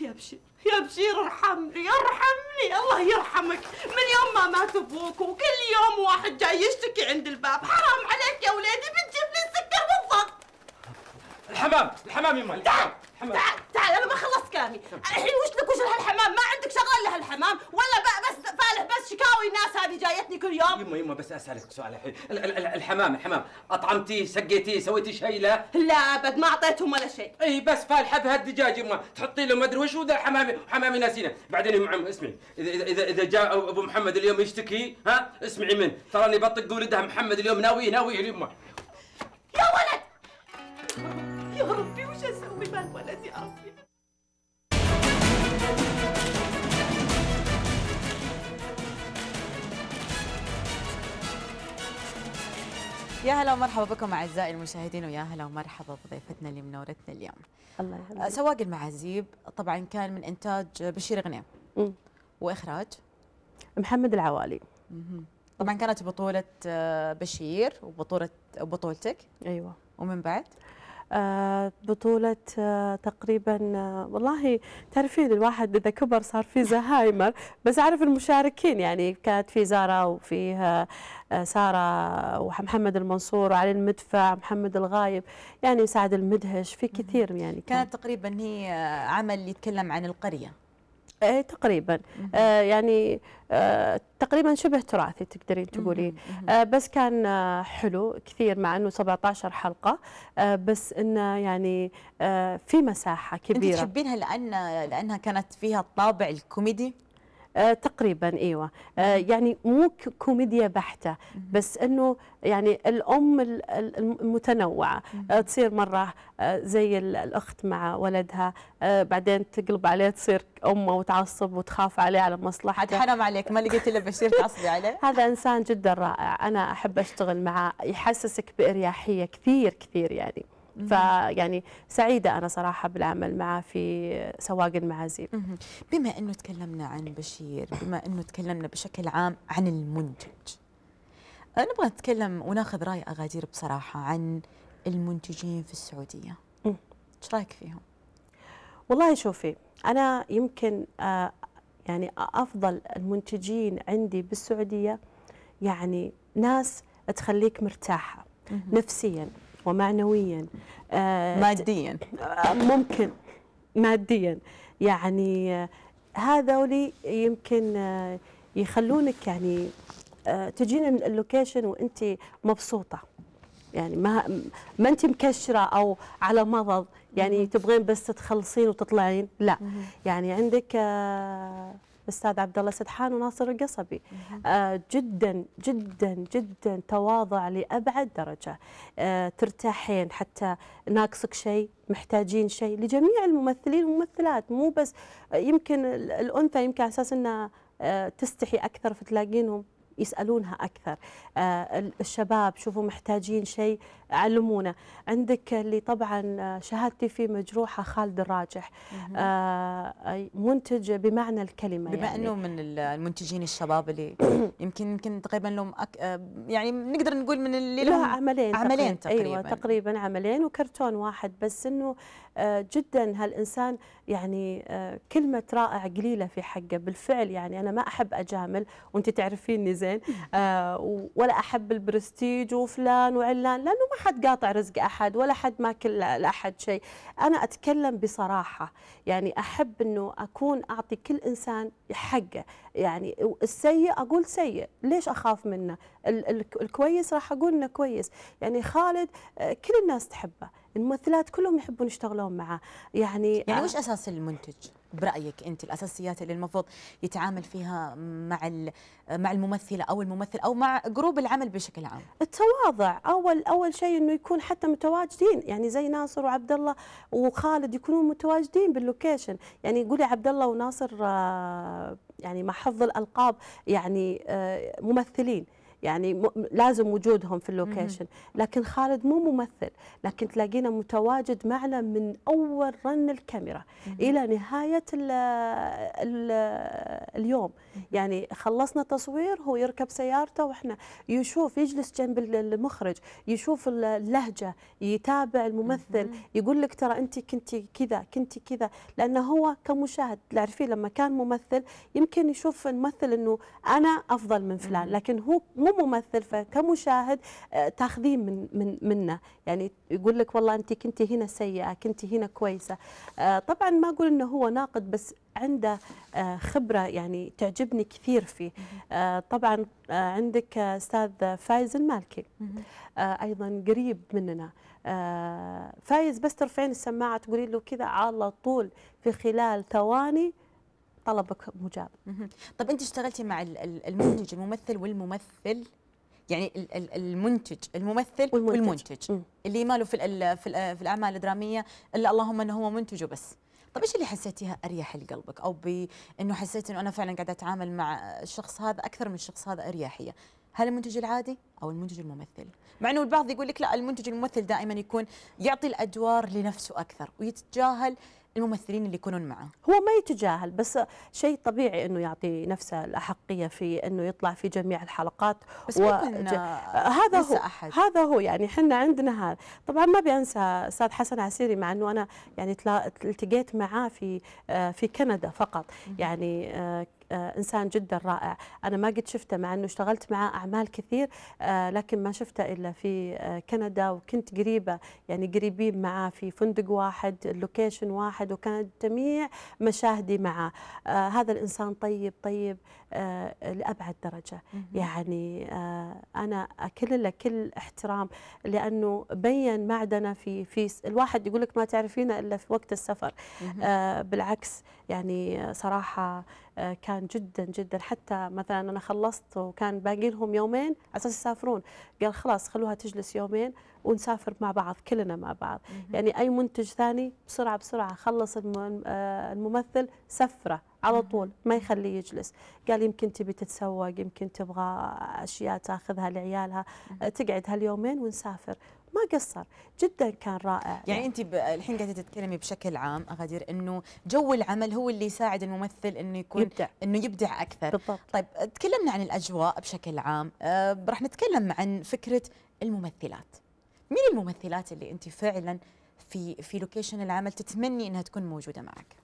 يا بشير يا بشير ارحمني ارحمني الله يرحمك من يوم ما مات ابوك وكل يوم واحد جاي يشتكي عند الباب حرام عليك يا ولادي بتجيب لي السكر بالضبط الحمام الحمام يما تعال تعال تعال انا ما خلصت كلامي الحين وش لك وش هالحمام ما عندك شغال لهالحمام ولا بس فالح بس شكاوي الناس هذه جايتني كل يوم يمه يمه بس اسالك سؤال الحين الحمام الحمام اطعمتيه سقيتيه سويتي شيء له؟ لا ابد ما اعطيتهم ولا شيء اي بس فالحه بهالدجاج يمه تحطي له ما ادري وش وذا حمامي حمامي ناسينه بعدين يمه اسمعي اذا اذا اذا جاء ابو محمد اليوم يشتكي ها اسمعي منه تراني بطق ولدها محمد اليوم ناويه ناويه يمه يا ولد يا ربي يا هلا ومرحبا بكم اعزائي المشاهدين ويا هلا ومرحبا بضيفتنا اللي منورتنا اليوم. الله يحفظك. آه، سواق المعازيب طبعا كان من انتاج بشير غنيم. واخراج محمد العوالي. مم. طبعا كانت بطولة آه، بشير وبطولة بطولتك. ايوه. ومن بعد؟ آه، بطولة آه، تقريبا آه، والله تعرفين الواحد إذا كبر صار في زهايمر بس أعرف المشاركين يعني كانت في زارة وفيه سارة ومحمد المنصور وعلي المدفع محمد الغايب يعني سعد المدهش في كثير يعني كانت تقريبا هي عمل يتكلم عن القرية ايه تقريبا آه يعني آه تقريبا شبه تراثي تقدرين تقولين آه بس كان آه حلو كثير مع انه 17 حلقه آه بس انه يعني آه في مساحه كبيره انت تحبينها لان لانها كانت فيها الطابع الكوميدي آه تقريبا ايوه آه يعني مو كوميديا بحته بس انه يعني الام المتنوعه آه تصير مره آه زي الاخت مع ولدها آه بعدين تقلب عليه تصير امه وتعصب وتخاف عليه على مصلحته حرام عليك ما لقيت الا بشير تعصبي عليه هذا انسان جدا رائع انا احب اشتغل معه يحسسك باريحيه كثير كثير يعني فيعني سعيده انا صراحه بالعمل معه في سواق المعازيم بما انه تكلمنا عن بشير بما انه تكلمنا بشكل عام عن المنتج نبغى نتكلم وناخذ راي اغادير بصراحه عن المنتجين في السعوديه ايش رايك فيهم والله شوفي انا يمكن آه، يعني افضل المنتجين عندي بالسعوديه يعني ناس تخليك مرتاحه نفسيا ومعنويا آه، ماديا آه، ممكن ماديا يعني آه، هذول يمكن يخلونك يعني تجين من اللوكيشن وانت مبسوطه يعني ما ما انت مكشره او على مضض يعني تبغين بس تخلصين وتطلعين لا يعني عندك الاستاذ عبد الله سدحان وناصر القصبي آه، جدا جدا جدا تواضع لابعد درجه آه، ترتاحين حتى ناقصك شيء محتاجين شيء لجميع الممثلين والممثلات مو بس يمكن الانثى يمكن على اساس انها آه، تستحي اكثر فتلاقينهم يسالونها اكثر آه، الشباب شوفوا محتاجين شيء علمونا عندك اللي طبعا آه، شهادتي فيه مجروحه خالد الراجح آه، منتج بمعنى الكلمه بما يعني انه من المنتجين الشباب اللي يمكن يمكن تقريبا لهم أك... يعني نقدر نقول من اللي له عملين عملين تقريبا, أيوة، تقريبا. ايوه تقريبا عملين وكرتون واحد بس انه آه، جدا هالإنسان يعني آه، كلمة رائع قليلة في حقه بالفعل يعني أنا ما أحب أجامل وأنت تعرفيني زين آه، ولا أحب البرستيج وفلان وعلان لأنه ما حد قاطع رزق أحد ولا حد ماكل لأحد شيء أنا أتكلم بصراحة يعني أحب أنه أكون أعطي كل إنسان حقه يعني السيء أقول سيء ليش أخاف منه الكويس راح أقول أنه كويس يعني خالد كل الناس تحبه الممثلات كلهم يحبون يشتغلون معه يعني يعني آه، وش اساس المنتج برايك انت الاساسيات اللي المفروض يتعامل فيها مع مع الممثله او الممثل او مع جروب العمل بشكل عام التواضع اول اول شيء انه يكون حتى متواجدين يعني زي ناصر وعبد الله وخالد يكونون متواجدين باللوكيشن يعني قولي عبد الله وناصر آه، يعني مع حفظ الالقاب يعني آه، ممثلين يعني لازم وجودهم في اللوكيشن لكن خالد مو ممثل لكن تلاقينا متواجد معنا من أول رن الكاميرا إلى نهاية الـ الـ اليوم يعني خلصنا تصوير هو يركب سيارته وإحنا يشوف يجلس جنب المخرج يشوف اللهجة يتابع الممثل يقول لك ترى أنت كنت كذا كنت كذا لأنه هو كمشاهد تعرفين لما كان ممثل يمكن يشوف الممثل أنه أنا أفضل من فلان لكن هو مو كممثل فكمشاهد آه، تاخذين من من منه يعني يقول لك والله انت كنت هنا سيئه كنت هنا كويسه آه، طبعا ما اقول انه هو ناقد بس عنده آه، خبره يعني تعجبني كثير فيه طبعا عندك استاذ فايز المالكي ايضا قريب مننا فايز بس ترفعين السماعه تقولين له كذا على طول في خلال ثواني طلبك مجاب طب انت اشتغلتي مع المنتج الممثل والممثل يعني المنتج الممثل والمنتج, والمنتج. اللي ماله في في الاعمال الدراميه الا اللهم انه هو منتج وبس طب ايش اللي حسيتيها اريح لقلبك او بانه حسيت انه انا فعلا قاعده اتعامل مع الشخص هذا اكثر من الشخص هذا اريحيه هل المنتج العادي او المنتج الممثل مع انه البعض يقول لك لا المنتج الممثل دائما يكون يعطي الادوار لنفسه اكثر ويتجاهل الممثلين اللي يكونون معه هو ما يتجاهل بس شيء طبيعي انه يعطي نفسه الاحقيه في انه يطلع في جميع الحلقات بس و... ج... هذا هو أحد. هذا هو يعني احنا عندنا هذا طبعا ما بينسى استاذ حسن عسيري مع انه انا يعني التقيت معاه في آه، في كندا فقط يعني آه، آه، انسان جدا رائع انا ما قد شفته مع انه اشتغلت معاه اعمال كثير آه، لكن ما شفته الا في آه، كندا وكنت قريبه يعني قريبين معاه في فندق واحد لوكيشن واحد وكانت جميع مشاهدي معاه هذا الانسان طيب طيب لابعد درجه يعني انا اكل له كل احترام لانه بين معدنه في في الواحد يقول لك ما تعرفينه الا في وقت السفر بالعكس يعني صراحه آه، كان جدا جدا حتى مثلا انا خلصت وكان باقي لهم يومين على اساس يسافرون قال خلاص خلوها تجلس يومين ونسافر مع بعض كلنا مع بعض يعني اي منتج ثاني بسرعه بسرعه خلص آه، الممثل سفره على طول ما يخليه يجلس قال يمكن تبي تتسوق يمكن تبغى اشياء تاخذها لعيالها آه، تقعد هاليومين ونسافر ما قصر جدا كان رائع يعني انت الحين قاعده تتكلمي بشكل عام غدير انه جو العمل هو اللي يساعد الممثل انه يكون يبدع. انه يبدع اكثر بالضبط. طيب تكلمنا عن الاجواء بشكل عام آه راح نتكلم عن فكره الممثلات مين الممثلات اللي انت فعلا في في لوكيشن العمل تتمني انها تكون موجوده معك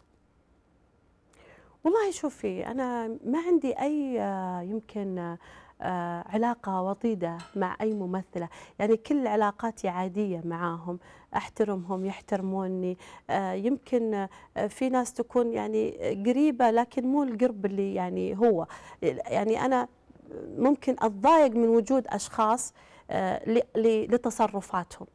والله شوفي انا ما عندي اي آه، يمكن آه، آه، علاقة وطيدة مع أي ممثلة يعني كل علاقاتي عادية معاهم أحترمهم يحترموني آه، يمكن آه، في ناس تكون يعني قريبة لكن مو القرب اللي يعني هو يعني أنا ممكن أتضايق من وجود أشخاص لتصرفاتهم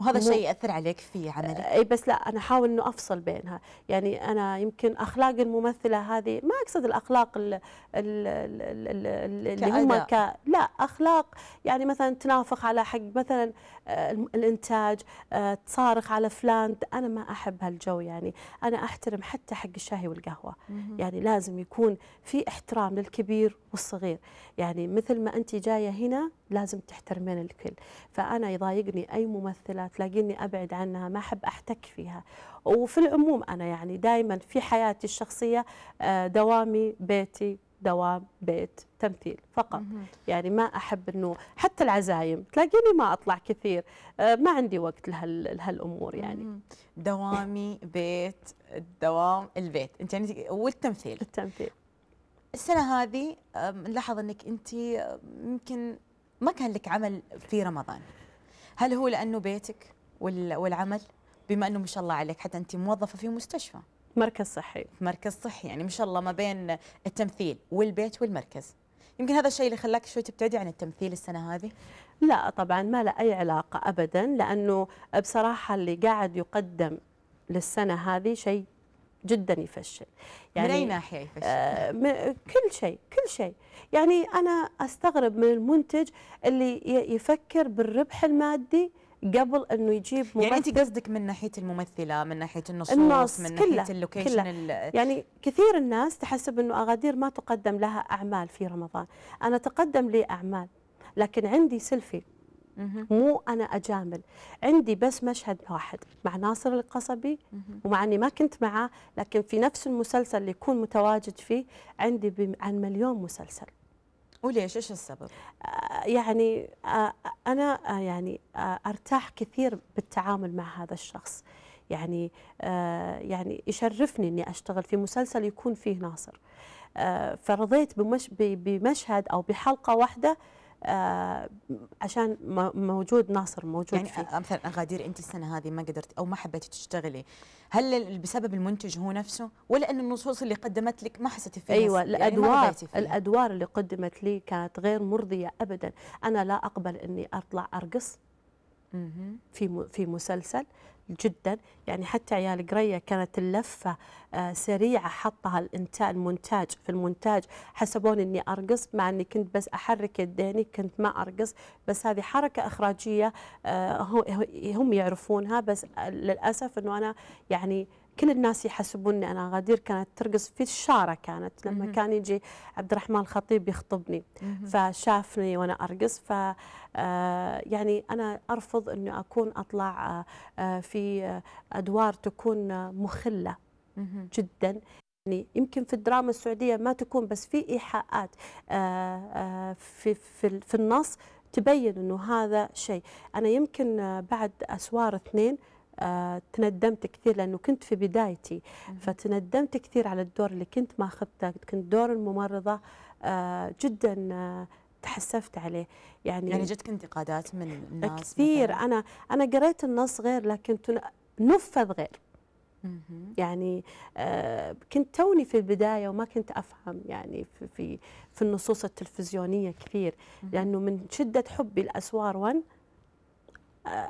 وهذا الشيء ياثر عليك في عملك اي بس لا انا احاول انه افصل بينها يعني انا يمكن اخلاق الممثله هذه ما اقصد الاخلاق ال ال ال اللي هم ك لا اخلاق يعني مثلا تنافخ على حق مثلا آه، الانتاج آه، تصارخ على فلان انا ما احب هالجو يعني انا احترم حتى حق الشاي والقهوه يعني لازم يكون في احترام للكبير والصغير يعني مثل ما انت جايه هنا لازم تحترمين الكل فانا يضايقني اي ممثله تلاقيني ابعد عنها ما احب احتك فيها وفي العموم انا يعني دائما في حياتي الشخصيه آه، دوامي بيتي دوام بيت تمثيل فقط يعني ما احب انه حتى العزايم تلاقيني ما اطلع كثير آه، ما عندي وقت لهالامور يعني دوامي بيت الدوام البيت انت يعني والتمثيل التمثيل السنه هذه نلاحظ انك انت يمكن ما كان لك عمل في رمضان هل هو لانه بيتك والعمل بما انه ما شاء الله عليك حتى انت موظفه في مستشفى مركز صحي مركز صحي يعني ما شاء الله ما بين التمثيل والبيت والمركز يمكن هذا الشيء اللي خلاك شوي تبتعدي عن التمثيل السنه هذه لا طبعا ما له اي علاقه ابدا لانه بصراحه اللي قاعد يقدم للسنه هذه شيء جدا يفشل يعني من اي ناحيه يفشل؟ آه كل شيء كل شيء يعني انا استغرب من المنتج اللي يفكر بالربح المادي قبل انه يجيب ممثل يعني انت قصدك من ناحيه الممثله من ناحيه النصوص النص من ناحيه كله اللوكيشن كله يعني كثير الناس تحسب انه اغادير ما تقدم لها اعمال في رمضان انا تقدم لي اعمال لكن عندي سيلفي مو انا اجامل عندي بس مشهد واحد مع ناصر القصبي ومع اني ما كنت معاه لكن في نفس المسلسل اللي يكون متواجد فيه عندي عن مليون مسلسل وليش ايش السبب آه يعني آه انا آه يعني آه، ارتاح كثير بالتعامل مع هذا الشخص يعني آه، يعني يشرفني اني اشتغل في مسلسل يكون فيه ناصر آه، فرضيت بمش بمشهد او بحلقه واحده آه عشان موجود ناصر موجود يعني فيه. مثلا اغادير انت السنه هذه ما قدرت او ما حبيتي تشتغلي هل بسبب المنتج هو نفسه ولا ان النصوص اللي قدمت لك ما حسيتي فيها ايوه يعني الادوار يعني فيها. الادوار اللي قدمت لي كانت غير مرضيه ابدا انا لا اقبل اني اطلع ارقص في في مسلسل جدا يعني حتى عيال قريه كانت اللفه آه، سريعه حطها الانتاج المونتاج في المونتاج حسبوني اني ارقص مع اني كنت بس احرك يديني كنت ما ارقص بس هذه حركه اخراجيه آه، هم يعرفونها بس للاسف انه انا يعني كل الناس يحسبوني انا غدير كانت ترقص في الشارع كانت لما كان يجي عبد الرحمن الخطيب يخطبني فشافني وانا ارقص ف آه، يعني انا ارفض اني اكون اطلع آه، آه، في ادوار تكون مخله جدا يعني يمكن في الدراما السعوديه ما تكون بس في ايحاءات في في في النص تبين انه هذا شيء انا يمكن بعد اسوار اثنين تندمت كثير لانه كنت في بدايتي فتندمت كثير على الدور اللي كنت ما اخذته كنت دور الممرضه آه، جدا آه، تحسفت عليه يعني يعني جتك انتقادات من الناس كثير مثلاً. انا انا قريت النص غير لكن نفذ غير يعني آه، كنت توني في البدايه وما كنت افهم يعني في في, في النصوص التلفزيونيه كثير لانه من شده حبي لاسوار 1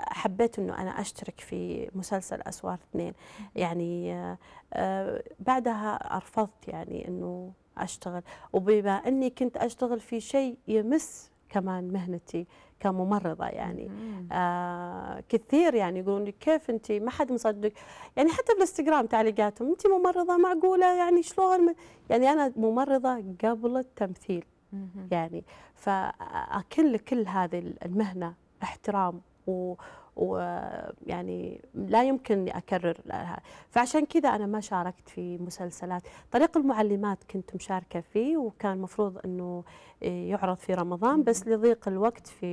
حبيت انه انا اشترك في مسلسل اسوار اثنين يعني آه، بعدها رفضت يعني انه اشتغل وبما اني كنت اشتغل في شيء يمس كمان مهنتي كممرضة يعني آه كثير يعني يقولون لي كيف أنت ما حد مصدق يعني حتى بالانستغرام تعليقاتهم أنت ممرضة معقولة يعني شلون يعني أنا ممرضة قبل التمثيل يعني فاكل لكل هذه المهنة احترام ويعني لا اني اكرر فعشان كذا انا ما شاركت في مسلسلات طريق المعلمات كنت مشاركه فيه وكان مفروض انه يعرض في رمضان بس لضيق الوقت في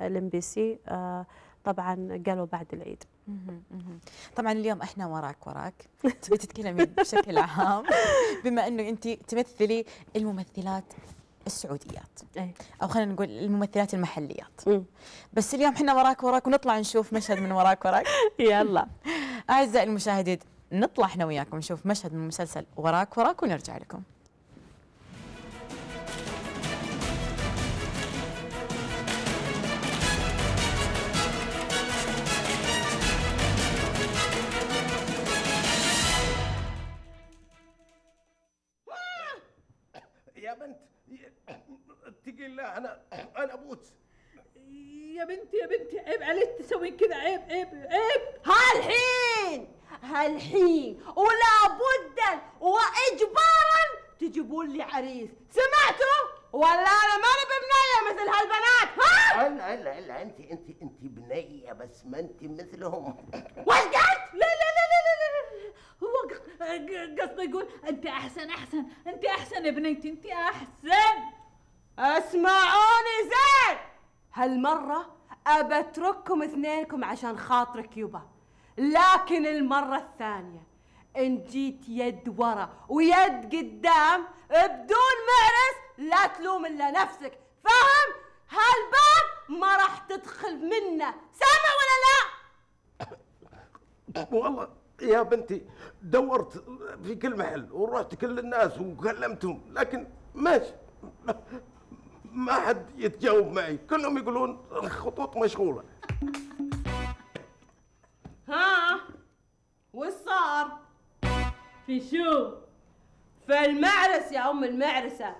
الام بي سي آه، طبعا قالوا بعد العيد طبعا اليوم احنا وراك وراك تبي تتكلمي بشكل عام بما انه انت تمثلي الممثلات السعوديات إيه. او خلينا نقول الممثلات المحليات بس اليوم احنا وراك وراك ونطلع نشوف مشهد من وراك وراك يلا اعزائي المشاهدين نطلع احنا وياكم نشوف مشهد من مسلسل وراك وراك ونرجع لكم انا انا اموت يا بنتي يا بنتي عيب عليك تسوين كده عيب عيب عيب هالحين هالحين ولا بد واجبارا تجيبون لي عريس سمعتوا ولا انا ماني ببنيه مثل هالبنات ها انا لا لا انت انت انت بنيه بس ما انت مثلهم وقعت لا لا لا لا لا, لا. هو قصده يقول انت احسن احسن انت احسن يا بنيتي انت احسن اسمعوني زين هالمرة أبترككم اثنينكم عشان خاطرك يبا لكن المرة الثانية إن جيت يد ورا ويد قدام بدون معرس لا تلوم إلا نفسك فهم هالباب ما راح تدخل منه سامع ولا لا والله يا بنتي دورت في كل محل ورحت كل الناس وكلمتهم لكن ماشي ما حد يتجاوب معي كلهم يقولون الخطوط مشغولة ها وش صار؟ في شو؟ في المعرس يا أم المعرسة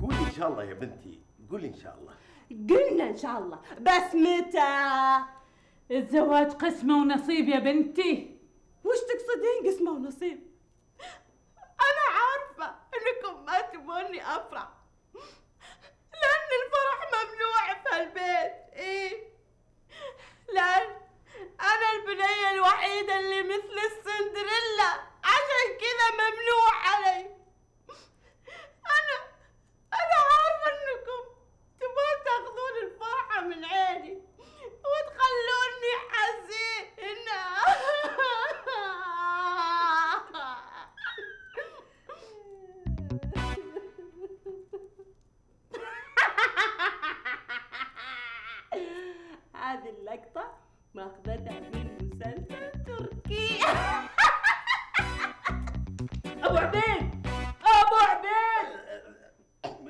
قولي إن شاء الله يا بنتي قولي إن شاء الله قلنا إن شاء الله بس متى؟ الزواج قسمة ونصيب يا بنتي وش تقصدين قسمة ونصيب؟ انكم ما تبوني افرح لان الفرح ممنوع في هالبيت ايه لان انا البنية الوحيدة اللي مثل السندريلا عشان كذا ممنوع علي انا انا عارفة انكم تبون تاخذون الفرحة من عيني وتخلوني حزينة هذه اللقطة ماخذتها من مسلسل تركي أبو عبيد أبو عبيد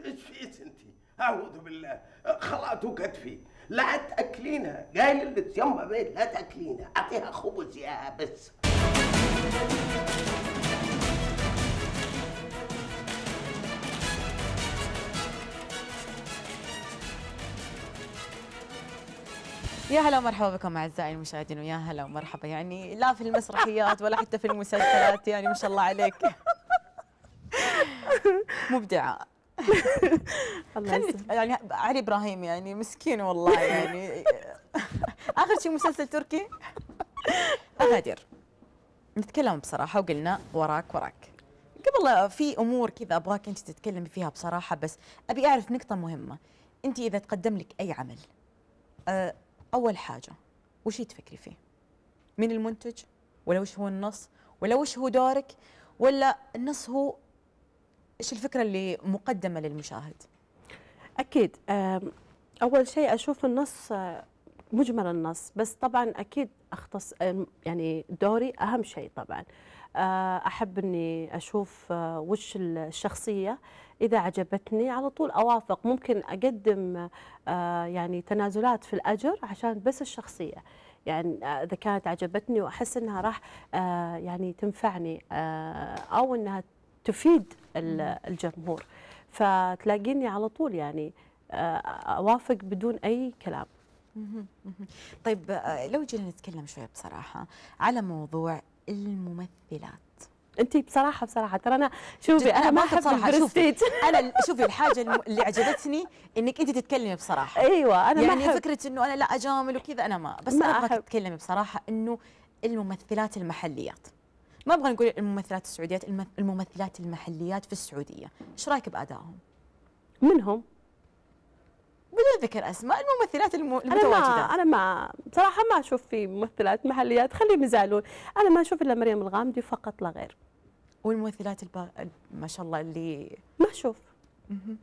إيش فيك أنت؟ أعوذ بالله خلعت كتفي لا تأكلينها قايل لك يما بيت لا تأكلينها أعطيها خبز يا بس يا هلا ومرحبا بكم اعزائي المشاهدين ويا هلا ومرحبا يعني لا في المسرحيات ولا حتى في المسلسلات يعني ما شاء الله عليك مبدعه الله يعني علي ابراهيم يعني مسكين والله يعني اخر شيء مسلسل تركي اغادر نتكلم بصراحه وقلنا وراك وراك قبل في امور كذا ابغاك انت تتكلمي فيها بصراحه بس ابي اعرف نقطه مهمه انت اذا تقدم لك اي عمل أه اول حاجه وش تفكري فيه مين المنتج ولا وش هو النص ولا وش هو دورك ولا النص هو ايش الفكره اللي مقدمه للمشاهد اكيد اول شيء اشوف النص آه، مجمل النص بس طبعا اكيد اختص يعني دوري اهم شيء طبعا آه، احب اني اشوف آه، وش الشخصيه اذا عجبتني على طول اوافق ممكن اقدم آه، يعني تنازلات في الاجر عشان بس الشخصيه يعني آه، اذا كانت عجبتني واحس انها راح آه، يعني تنفعني او انها تفيد الجمهور فتلاقيني على طول يعني اوافق بدون اي كلام طيب لو جينا نتكلم شويه بصراحه على موضوع الممثلات انت بصراحه بصراحه ترى انا شوفي انا ما احب البرستيج انا شوفي الحاجه اللي عجبتني انك انت تتكلمي بصراحه ايوه انا يعني ما فكره انه انا لا اجامل وكذا انا ما بس ما انا ابغاك تتكلمي بصراحه انه الممثلات المحليات ما ابغى نقول الممثلات السعوديات الممثلات المحليات في السعوديه ايش رايك بادائهم منهم بدون ذكر اسماء الممثلات المتواجده انا ما انا ما بصراحه ما اشوف في ممثلات محليات خليهم يزعلون انا ما اشوف الا مريم الغامدي فقط لا غير والممثلات البا... ما شاء الله اللي ما اشوف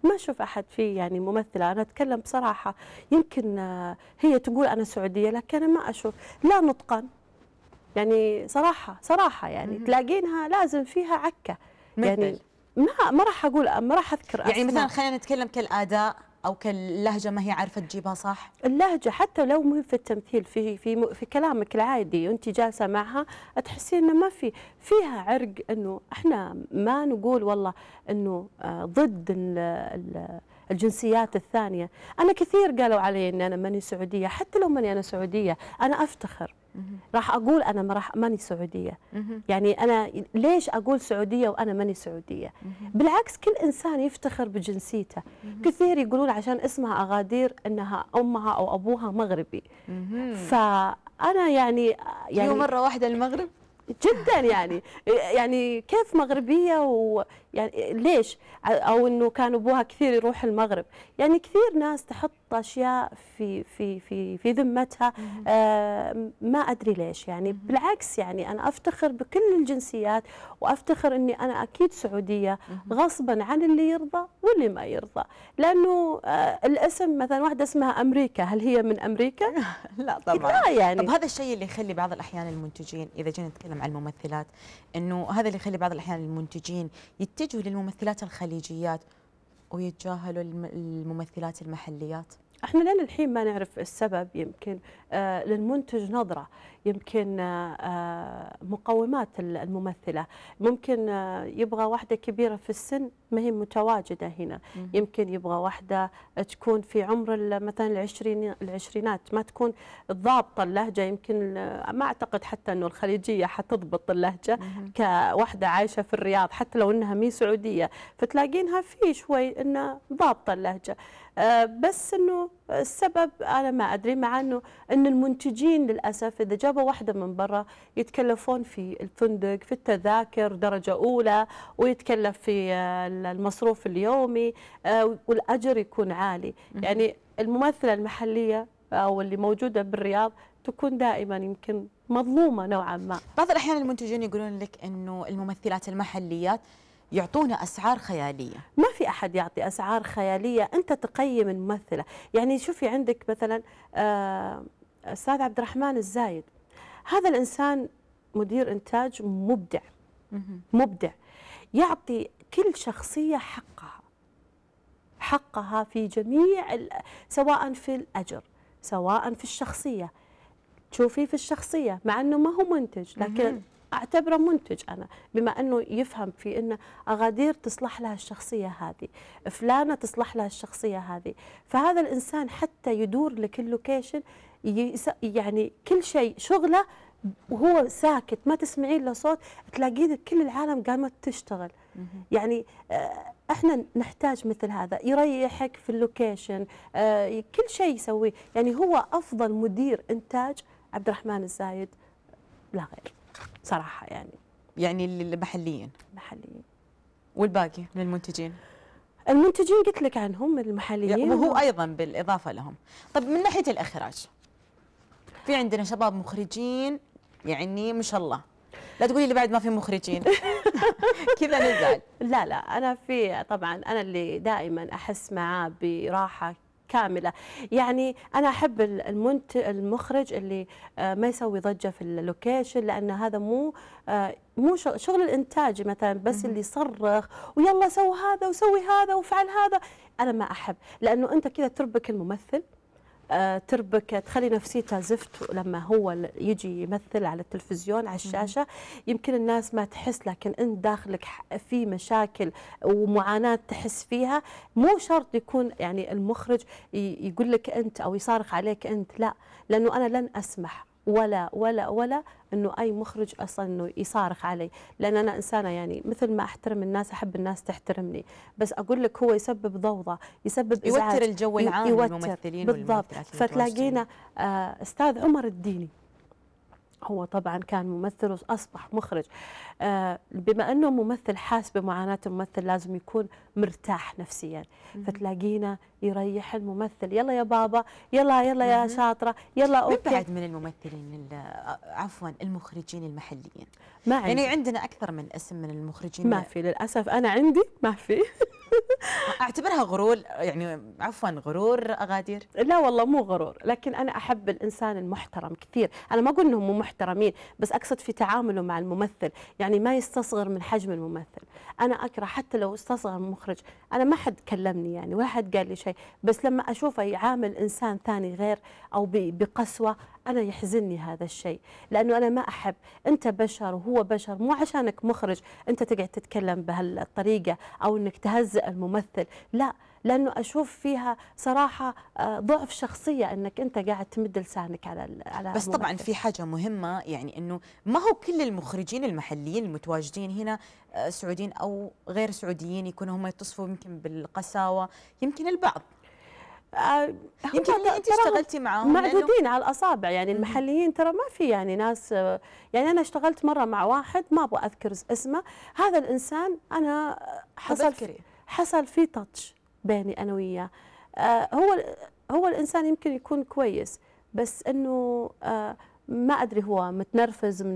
ما اشوف احد فيه يعني ممثله انا اتكلم بصراحه يمكن آه، هي تقول انا سعوديه لكن انا ما اشوف لا نطقا يعني صراحه صراحه يعني تلاقينها لازم فيها عكه يعني ما ما راح اقول ما راح اذكر يعني مثلا خلينا نتكلم كالاداء او كاللهجه ما هي عارفه تجيبها صح اللهجه حتى لو مو في التمثيل في في في كلامك العادي وانت جالسه معها تحسين انه ما في فيها عرق انه احنا ما نقول والله انه آه، ضد ال الجنسيات الثانية أنا كثير قالوا علي أن أنا ماني سعودية حتى لو ماني أنا سعودية أنا أفتخر راح أقول أنا ما راح ماني سعودية يعني أنا ليش أقول سعودية وأنا ماني سعودية بالعكس كل إنسان يفتخر بجنسيته كثير يقولون عشان اسمها أغادير أنها أمها أو أبوها مغربي فأنا يعني يعني مرة واحدة المغرب جدا يعني يعني كيف مغربيه و يعني ليش او انه كان ابوها كثير يروح المغرب يعني كثير ناس تحط اشياء في في في في ذمتها آه ما ادري ليش يعني بالعكس يعني انا افتخر بكل الجنسيات وافتخر اني انا اكيد سعوديه غصبا عن اللي يرضى واللي ما يرضى لانه آه الاسم مثلا واحده اسمها امريكا هل هي من امريكا لا طبعا لا يعني طب هذا الشيء اللي يخلي بعض الاحيان المنتجين اذا جينا نتكلم عن الممثلات انه هذا اللي يخلي بعض الاحيان المنتجين يتبعوا يتجهوا للممثلات الخليجيات ويتجاهلوا الممثلات المحليات احنا لين الحين ما نعرف السبب يمكن آه، للمنتج نظره يمكن آه، آه، مقومات الممثله ممكن يبغى واحده كبيره في السن ما هي متواجده هنا يمكن يبغى واحده تكون في عمر مثلا العشرين العشرينات ما تكون ضابطه اللهجه يمكن ما اعتقد حتى انه الخليجيه حتضبط اللهجه كواحده عايشه في الرياض حتى لو انها مي سعوديه فتلاقينها في شوي انه ضابطه اللهجه آه، بس انه السبب انا ما ادري مع انه ان المنتجين للاسف اذا جابوا واحده من برا يتكلفون في الفندق في التذاكر درجه اولى ويتكلف في آه، المصروف اليومي آه، والاجر يكون عالي يعني الممثله المحليه او اللي موجوده بالرياض تكون دائما يمكن مظلومه نوعا ما بعض الاحيان المنتجين يقولون لك انه الممثلات المحليات يعطونا اسعار خياليه ما في احد يعطي اسعار خياليه انت تقيم الممثله يعني شوفي عندك مثلا آه، استاذ عبد الرحمن الزايد هذا الانسان مدير انتاج مبدع مبدع يعطي كل شخصيه حقها حقها في جميع سواء في الاجر سواء في الشخصيه تشوفيه في الشخصيه مع انه ما هو منتج لكن اعتبره منتج انا بما انه يفهم في انه اغادير تصلح لها الشخصيه هذه فلانه تصلح لها الشخصيه هذه فهذا الانسان حتى يدور لك اللوكيشن يعني كل شيء شغله وهو ساكت ما تسمعين له صوت تلاقين كل العالم قامت تشتغل يعني آه، احنا نحتاج مثل هذا يريحك في اللوكيشن آه، كل شيء يسويه يعني هو افضل مدير انتاج عبد الرحمن الزايد لا غير صراحه يعني يعني المحليين محليين والباقي من المنتجين المنتجين قلت لك عنهم المحليين وهو ايضا بالاضافه لهم طب من ناحيه الاخراج في عندنا شباب مخرجين يعني ما شاء الله لا تقولي لي بعد ما في مخرجين كذا نزعل لا لا انا في طبعا انا اللي دائما احس معاه براحه كامله يعني انا احب المنت المخرج اللي آه، ما يسوي ضجه في اللوكيشن لان هذا مو آه، مو شغل الانتاج مثلا بس اللي يصرخ ويلا سوي هذا وسوي هذا وفعل هذا انا ما احب لانه انت كذا تربك الممثل آه، تربك تخلي نفسيته زفت لما هو يجي يمثل على التلفزيون على الشاشه يمكن الناس ما تحس لكن انت داخلك في مشاكل ومعاناه تحس فيها مو شرط يكون يعني المخرج يقول لك انت او يصارخ عليك انت لا لانه انا لن اسمح ولا ولا ولا انه اي مخرج اصلا انه يصارخ علي لان انا انسانه يعني مثل ما احترم الناس احب الناس تحترمني بس اقول لك هو يسبب ضوضاء يسبب ازعاج يوتر الجو العام للممثلين بالضبط فتلاقينا آه، استاذ عمر الديني هو طبعا كان ممثل واصبح مخرج آه، بما انه ممثل حاس بمعاناه الممثل لازم يكون مرتاح نفسيا فتلاقينا يريح الممثل يلا يا بابا يلا يلا يا شاطره يلا اوكي بعد من الممثلين آه، عفوا المخرجين المحليين ما عندي. يعني عندنا اكثر من اسم من المخرجين ما في للاسف انا عندي ما في اعتبرها غرور يعني عفوا غرور اغادير لا والله مو غرور لكن انا احب الانسان المحترم كثير انا ما اقول انهم مو محترمين بس اقصد في تعامله مع الممثل يعني ما يستصغر من حجم الممثل انا اكره حتى لو استصغر المخرج انا ما حد كلمني يعني ولا حد قال لي شيء بس لما اشوفه يعامل انسان ثاني غير او بقسوه انا يحزنني هذا الشيء لانه انا ما احب انت بشر وهو بشر مو عشانك مخرج انت تقعد تتكلم بهالطريقه او انك تهزئ الممثل لا لانه اشوف فيها صراحه آه، ضعف شخصيه انك انت قاعد تمد لسانك على على بس طبعا في حاجه مهمه يعني انه ما هو كل المخرجين المحليين المتواجدين هنا آه، سعوديين او غير سعوديين يكونوا هم يتصفوا يمكن بالقساوه يمكن البعض آه، يمكن انت اشتغلتي معاهم معدودين على الاصابع يعني المحليين ترى ما في يعني ناس يعني انا اشتغلت مره مع واحد ما ابغى اذكر اسمه هذا الانسان انا حصل حصل فيه تاتش بيني انا وياه آه، هو هو الانسان يمكن يكون كويس بس انه آه، ما ادري هو متنرفز من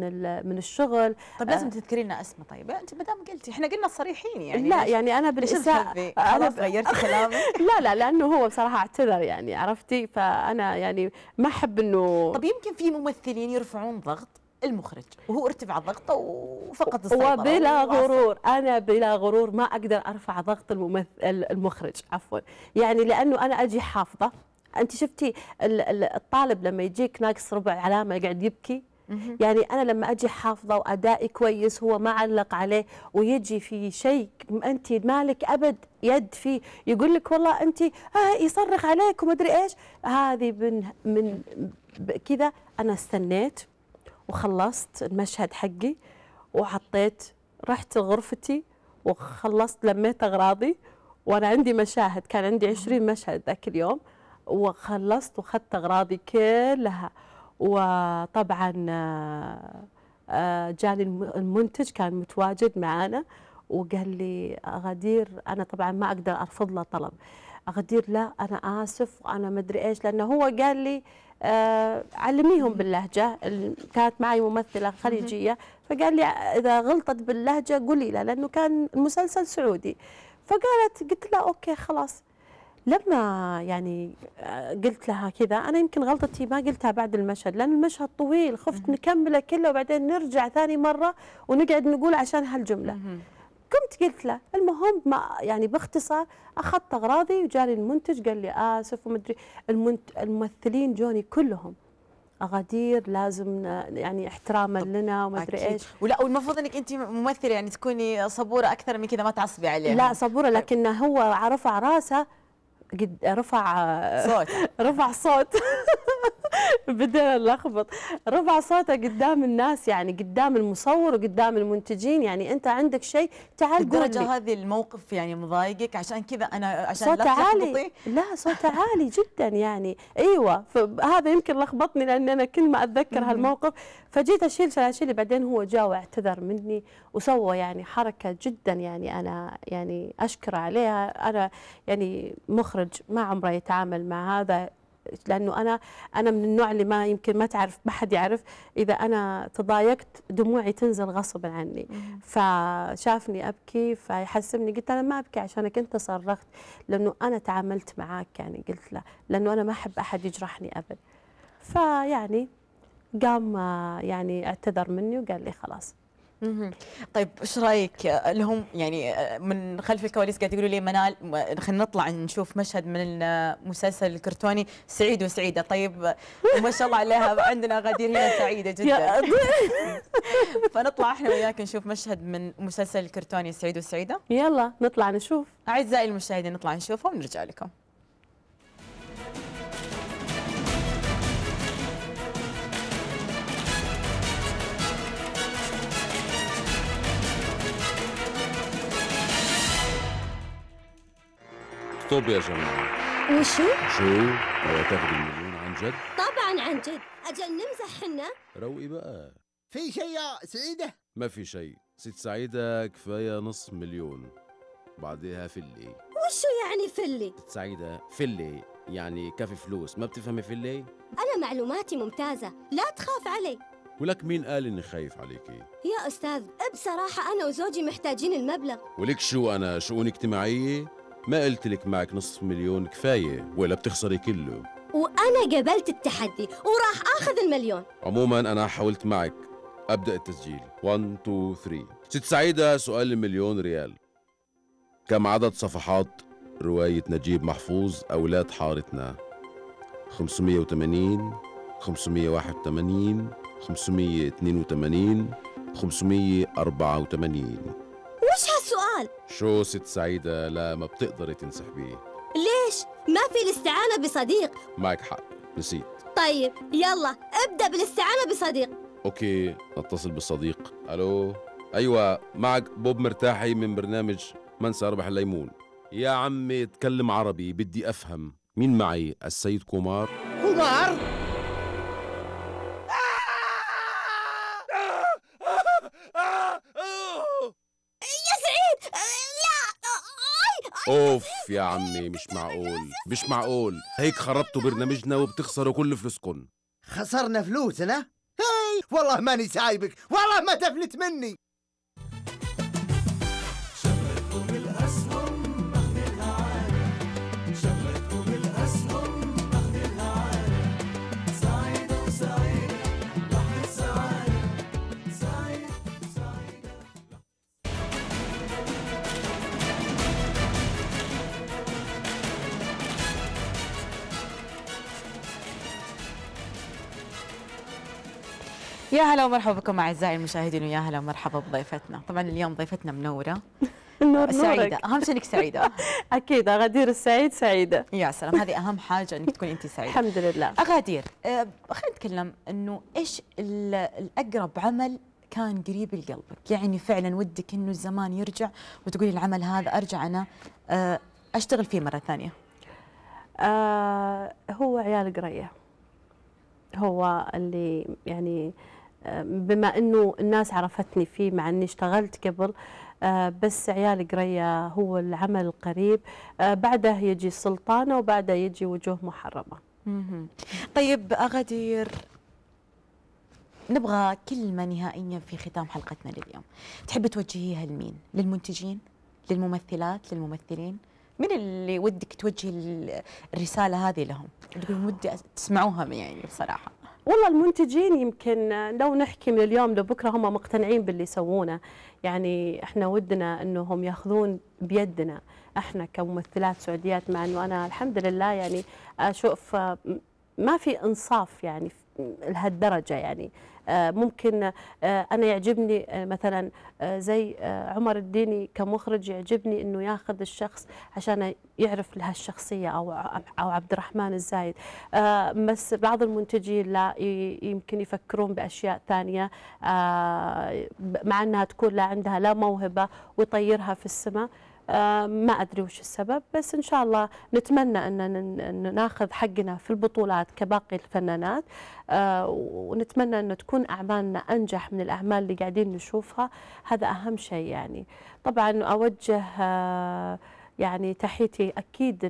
من الشغل طيب لازم آه. تذكري لنا اسمه طيب انت ما دام قلتي احنا قلنا صريحين يعني لا يعني انا بالاساءه خلاص غيرتي كلامي لا لا لانه هو بصراحه اعتذر يعني عرفتي فانا يعني ما احب انه طب يمكن في ممثلين يرفعون ضغط المخرج وهو ارتفع ضغطه وفقد السيطره وبلا غرور انا بلا غرور ما اقدر ارفع ضغط الممثل المخرج عفوا يعني لانه انا اجي حافظه انت شفتي الطالب لما يجيك ناقص ربع علامه يقعد يبكي يعني انا لما اجي حافظه وادائي كويس هو ما علق عليه ويجي في شيء انت مالك ابد يد فيه يقول لك والله انت آه يصرخ عليك وما ادري ايش هذه من من كذا انا استنيت وخلصت المشهد حقي وحطيت رحت غرفتي وخلصت لميت أغراضي وأنا عندي مشاهد كان عندي 20 مشهد ذاك اليوم وخلصت وخدت أغراضي كلها وطبعا آه، آه، جاني المنتج كان متواجد معانا وقال لي غدير أنا طبعا ما أقدر أرفض له طلب اغدير لا انا اسف وانا مدري ايش لانه هو قال لي آه علميهم باللهجه كانت معي ممثله خليجيه فقال لي اذا غلطت باللهجه قولي لها لانه كان المسلسل سعودي فقالت قلت لها اوكي خلاص لما يعني آه، قلت لها كذا انا يمكن غلطتي ما قلتها بعد المشهد لان المشهد طويل خفت نكمله كله وبعدين نرجع ثاني مره ونقعد نقول عشان هالجمله قمت قلت له المهم ما يعني باختصار اخذت اغراضي وجاني المنتج قال لي اسف ومدري الممثلين جوني كلهم اغادير لازم يعني احتراما لنا وما ادري ايش ولا والمفروض انك انت ممثله يعني تكوني صبوره اكثر من كذا ما تعصبي عليه لا صبوره طيب. لكن هو رفع راسه قد رفع صوت رفع صوت بدنا نلخبط رفع صوته قدام الناس يعني قدام المصور وقدام المنتجين يعني انت عندك شيء تعال قول لي هذه الموقف يعني مضايقك عشان كذا انا عشان صوت عالي لا صوت عالي جدا يعني ايوه فهذا يمكن لخبطني لان انا كل ما اتذكر هالموقف فجيت اشيل شلاشيلي بعدين هو جاء واعتذر مني وسوى يعني حركه جدا يعني انا يعني اشكره عليها انا يعني مخرج ما عمره يتعامل مع هذا لانه انا انا من النوع اللي ما يمكن ما تعرف ما حد يعرف اذا انا تضايقت دموعي تنزل غصب عني فشافني ابكي فيحسبني قلت انا ما ابكي عشانك انت صرخت لانه انا تعاملت معاك يعني قلت له لانه انا ما احب احد يجرحني ابد فيعني قام يعني اعتذر مني وقال لي خلاص طيب ايش رايك لهم يعني من خلف الكواليس قاعد يقولوا لي منال خلينا نطلع نشوف مشهد من المسلسل الكرتوني سعيد وسعيده طيب ما شاء الله عليها عندنا غدير هنا سعيده جدا فنطلع احنا وياك نشوف مشهد من مسلسل الكرتوني سعيد وسعيده يلا نطلع نشوف اعزائي المشاهدين نطلع نشوفه ونرجع لكم ستوب يا جماعة وشو؟ شو؟ هو تاخذ المليون عن جد؟ طبعا عن جد أجل نمزح حنا روقي بقى في شيء يا سعيدة؟ ما في شيء ست سعيدة كفاية نص مليون بعدها فلي وشو يعني فلي؟ ست سعيدة فلي يعني كافي فلوس ما بتفهمي فلي؟ أنا معلوماتي ممتازة لا تخاف علي ولك مين قال اني خايف عليكي؟ يا استاذ بصراحة أنا وزوجي محتاجين المبلغ ولك شو أنا شؤون اجتماعية؟ ما قلت لك معك نصف مليون كفاية ولا بتخسري كله وأنا قبلت التحدي وراح آخذ المليون عموما أنا حاولت معك أبدأ التسجيل 1 2 3 ست سعيدة سؤال المليون ريال كم عدد صفحات رواية نجيب محفوظ أولاد حارتنا 580 581 582 584 السؤال شو ست سعيدة لا ما بتقدري تنسحبيه ليش؟ ما في الاستعانة بصديق معك حق نسيت طيب يلا ابدأ بالاستعانة بصديق أوكي نتصل بالصديق ألو أيوة معك بوب مرتاحي من برنامج منسى أربح الليمون يا عمي اتكلم عربي بدي أفهم مين معي السيد كومار كومار اوف يا عمي مش معقول مش معقول هيك خربتوا برنامجنا وبتخسروا كل فلوسكن خسرنا فلوسنا؟ هاي والله ماني سايبك والله ما تفلت مني يا هلا ومرحبا بكم اعزائي المشاهدين ويا هلا ومرحبا بضيفتنا طبعا اليوم ضيفتنا منوره نور سعيدة أهم شيء إنك سعيدة أكيد أغادير السعيد سعيدة يا سلام هذه أهم حاجة إنك تكوني أنت سعيدة الحمد لله أغادير أه خلينا نتكلم إنه إيش الأقرب عمل كان قريب لقلبك يعني فعلا ودك إنه الزمان يرجع وتقولي العمل هذا أرجع أنا أه أشتغل فيه مرة ثانية آه هو عيال قرية هو اللي يعني بما انه الناس عرفتني فيه مع اني اشتغلت قبل آه، بس عيال قريه هو العمل القريب آه، بعده يجي سلطانه وبعده يجي وجوه محرمه طيب اغادير نبغى كلمه نهائيه في ختام حلقتنا لليوم تحب توجهيها لمين للمنتجين للممثلات للممثلين من اللي ودك توجهي الرساله هذه لهم اللي ودي تسمعوها يعني بصراحه والله المنتجين يمكن لو نحكي من اليوم لبكره هم مقتنعين باللي يسوونه يعني احنا ودنا انهم ياخذون بيدنا احنا كممثلات سعوديات مع انه انا الحمد لله يعني اشوف آه، ما في انصاف يعني لهالدرجه يعني آه، ممكن آه، انا يعجبني آه، مثلا زي عمر الديني كمخرج يعجبني انه ياخذ الشخص عشان يعرف لها الشخصيه او او عبد الرحمن الزايد بس بعض المنتجين لا يمكن يفكرون باشياء ثانيه مع انها تكون لا عندها لا موهبه ويطيرها في السماء ما أدري وش السبب بس إن شاء الله نتمنى أن ناخذ حقنا في البطولات كباقي الفنانات آه، ونتمنى أن تكون أعمالنا أنجح من الأعمال اللي قاعدين نشوفها هذا أهم شيء يعني طبعا أوجه آه، يعني تحيتي أكيد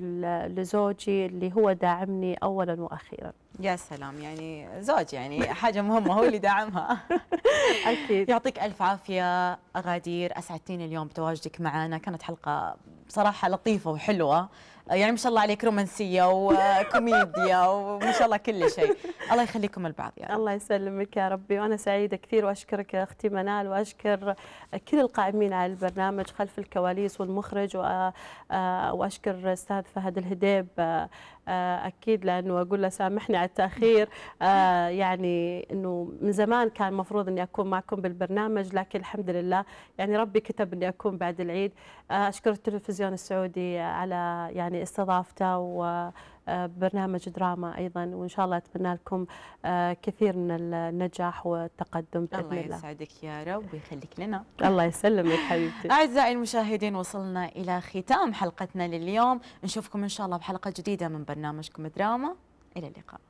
لزوجي اللي هو داعمني أولا وأخيرا يا سلام يعني زوج يعني حاجه مهمه هو اللي دعمها اكيد يعطيك الف عافيه اغادير اسعدتيني اليوم بتواجدك معنا كانت حلقه بصراحه لطيفه وحلوه يعني ما شاء الله عليك رومانسيه وكوميديا وما شاء الله كل شيء الله يخليكم البعض يا رب. الله يسلمك يا ربي وانا سعيده كثير واشكرك اختي منال واشكر كل القائمين على البرنامج خلف الكواليس والمخرج آه، واشكر استاذ فهد الهديب آه، آه، اكيد لانه اقول له سامحني على التاخير آه، يعني انه من زمان كان مفروض اني اكون معكم بالبرنامج لكن الحمد لله يعني ربي كتب اني اكون بعد العيد آه، اشكر التلفزيون السعودي على يعني استضافته و برنامج دراما ايضا وان شاء الله اتمنى لكم آه، كثير من النجاح والتقدم باذن الله الله يسعدك يا رب ويخليك لنا الله يسلمك حبيبتي اعزائي المشاهدين وصلنا الى ختام حلقتنا لليوم نشوفكم ان شاء الله بحلقه جديده من برنامجكم دراما الى اللقاء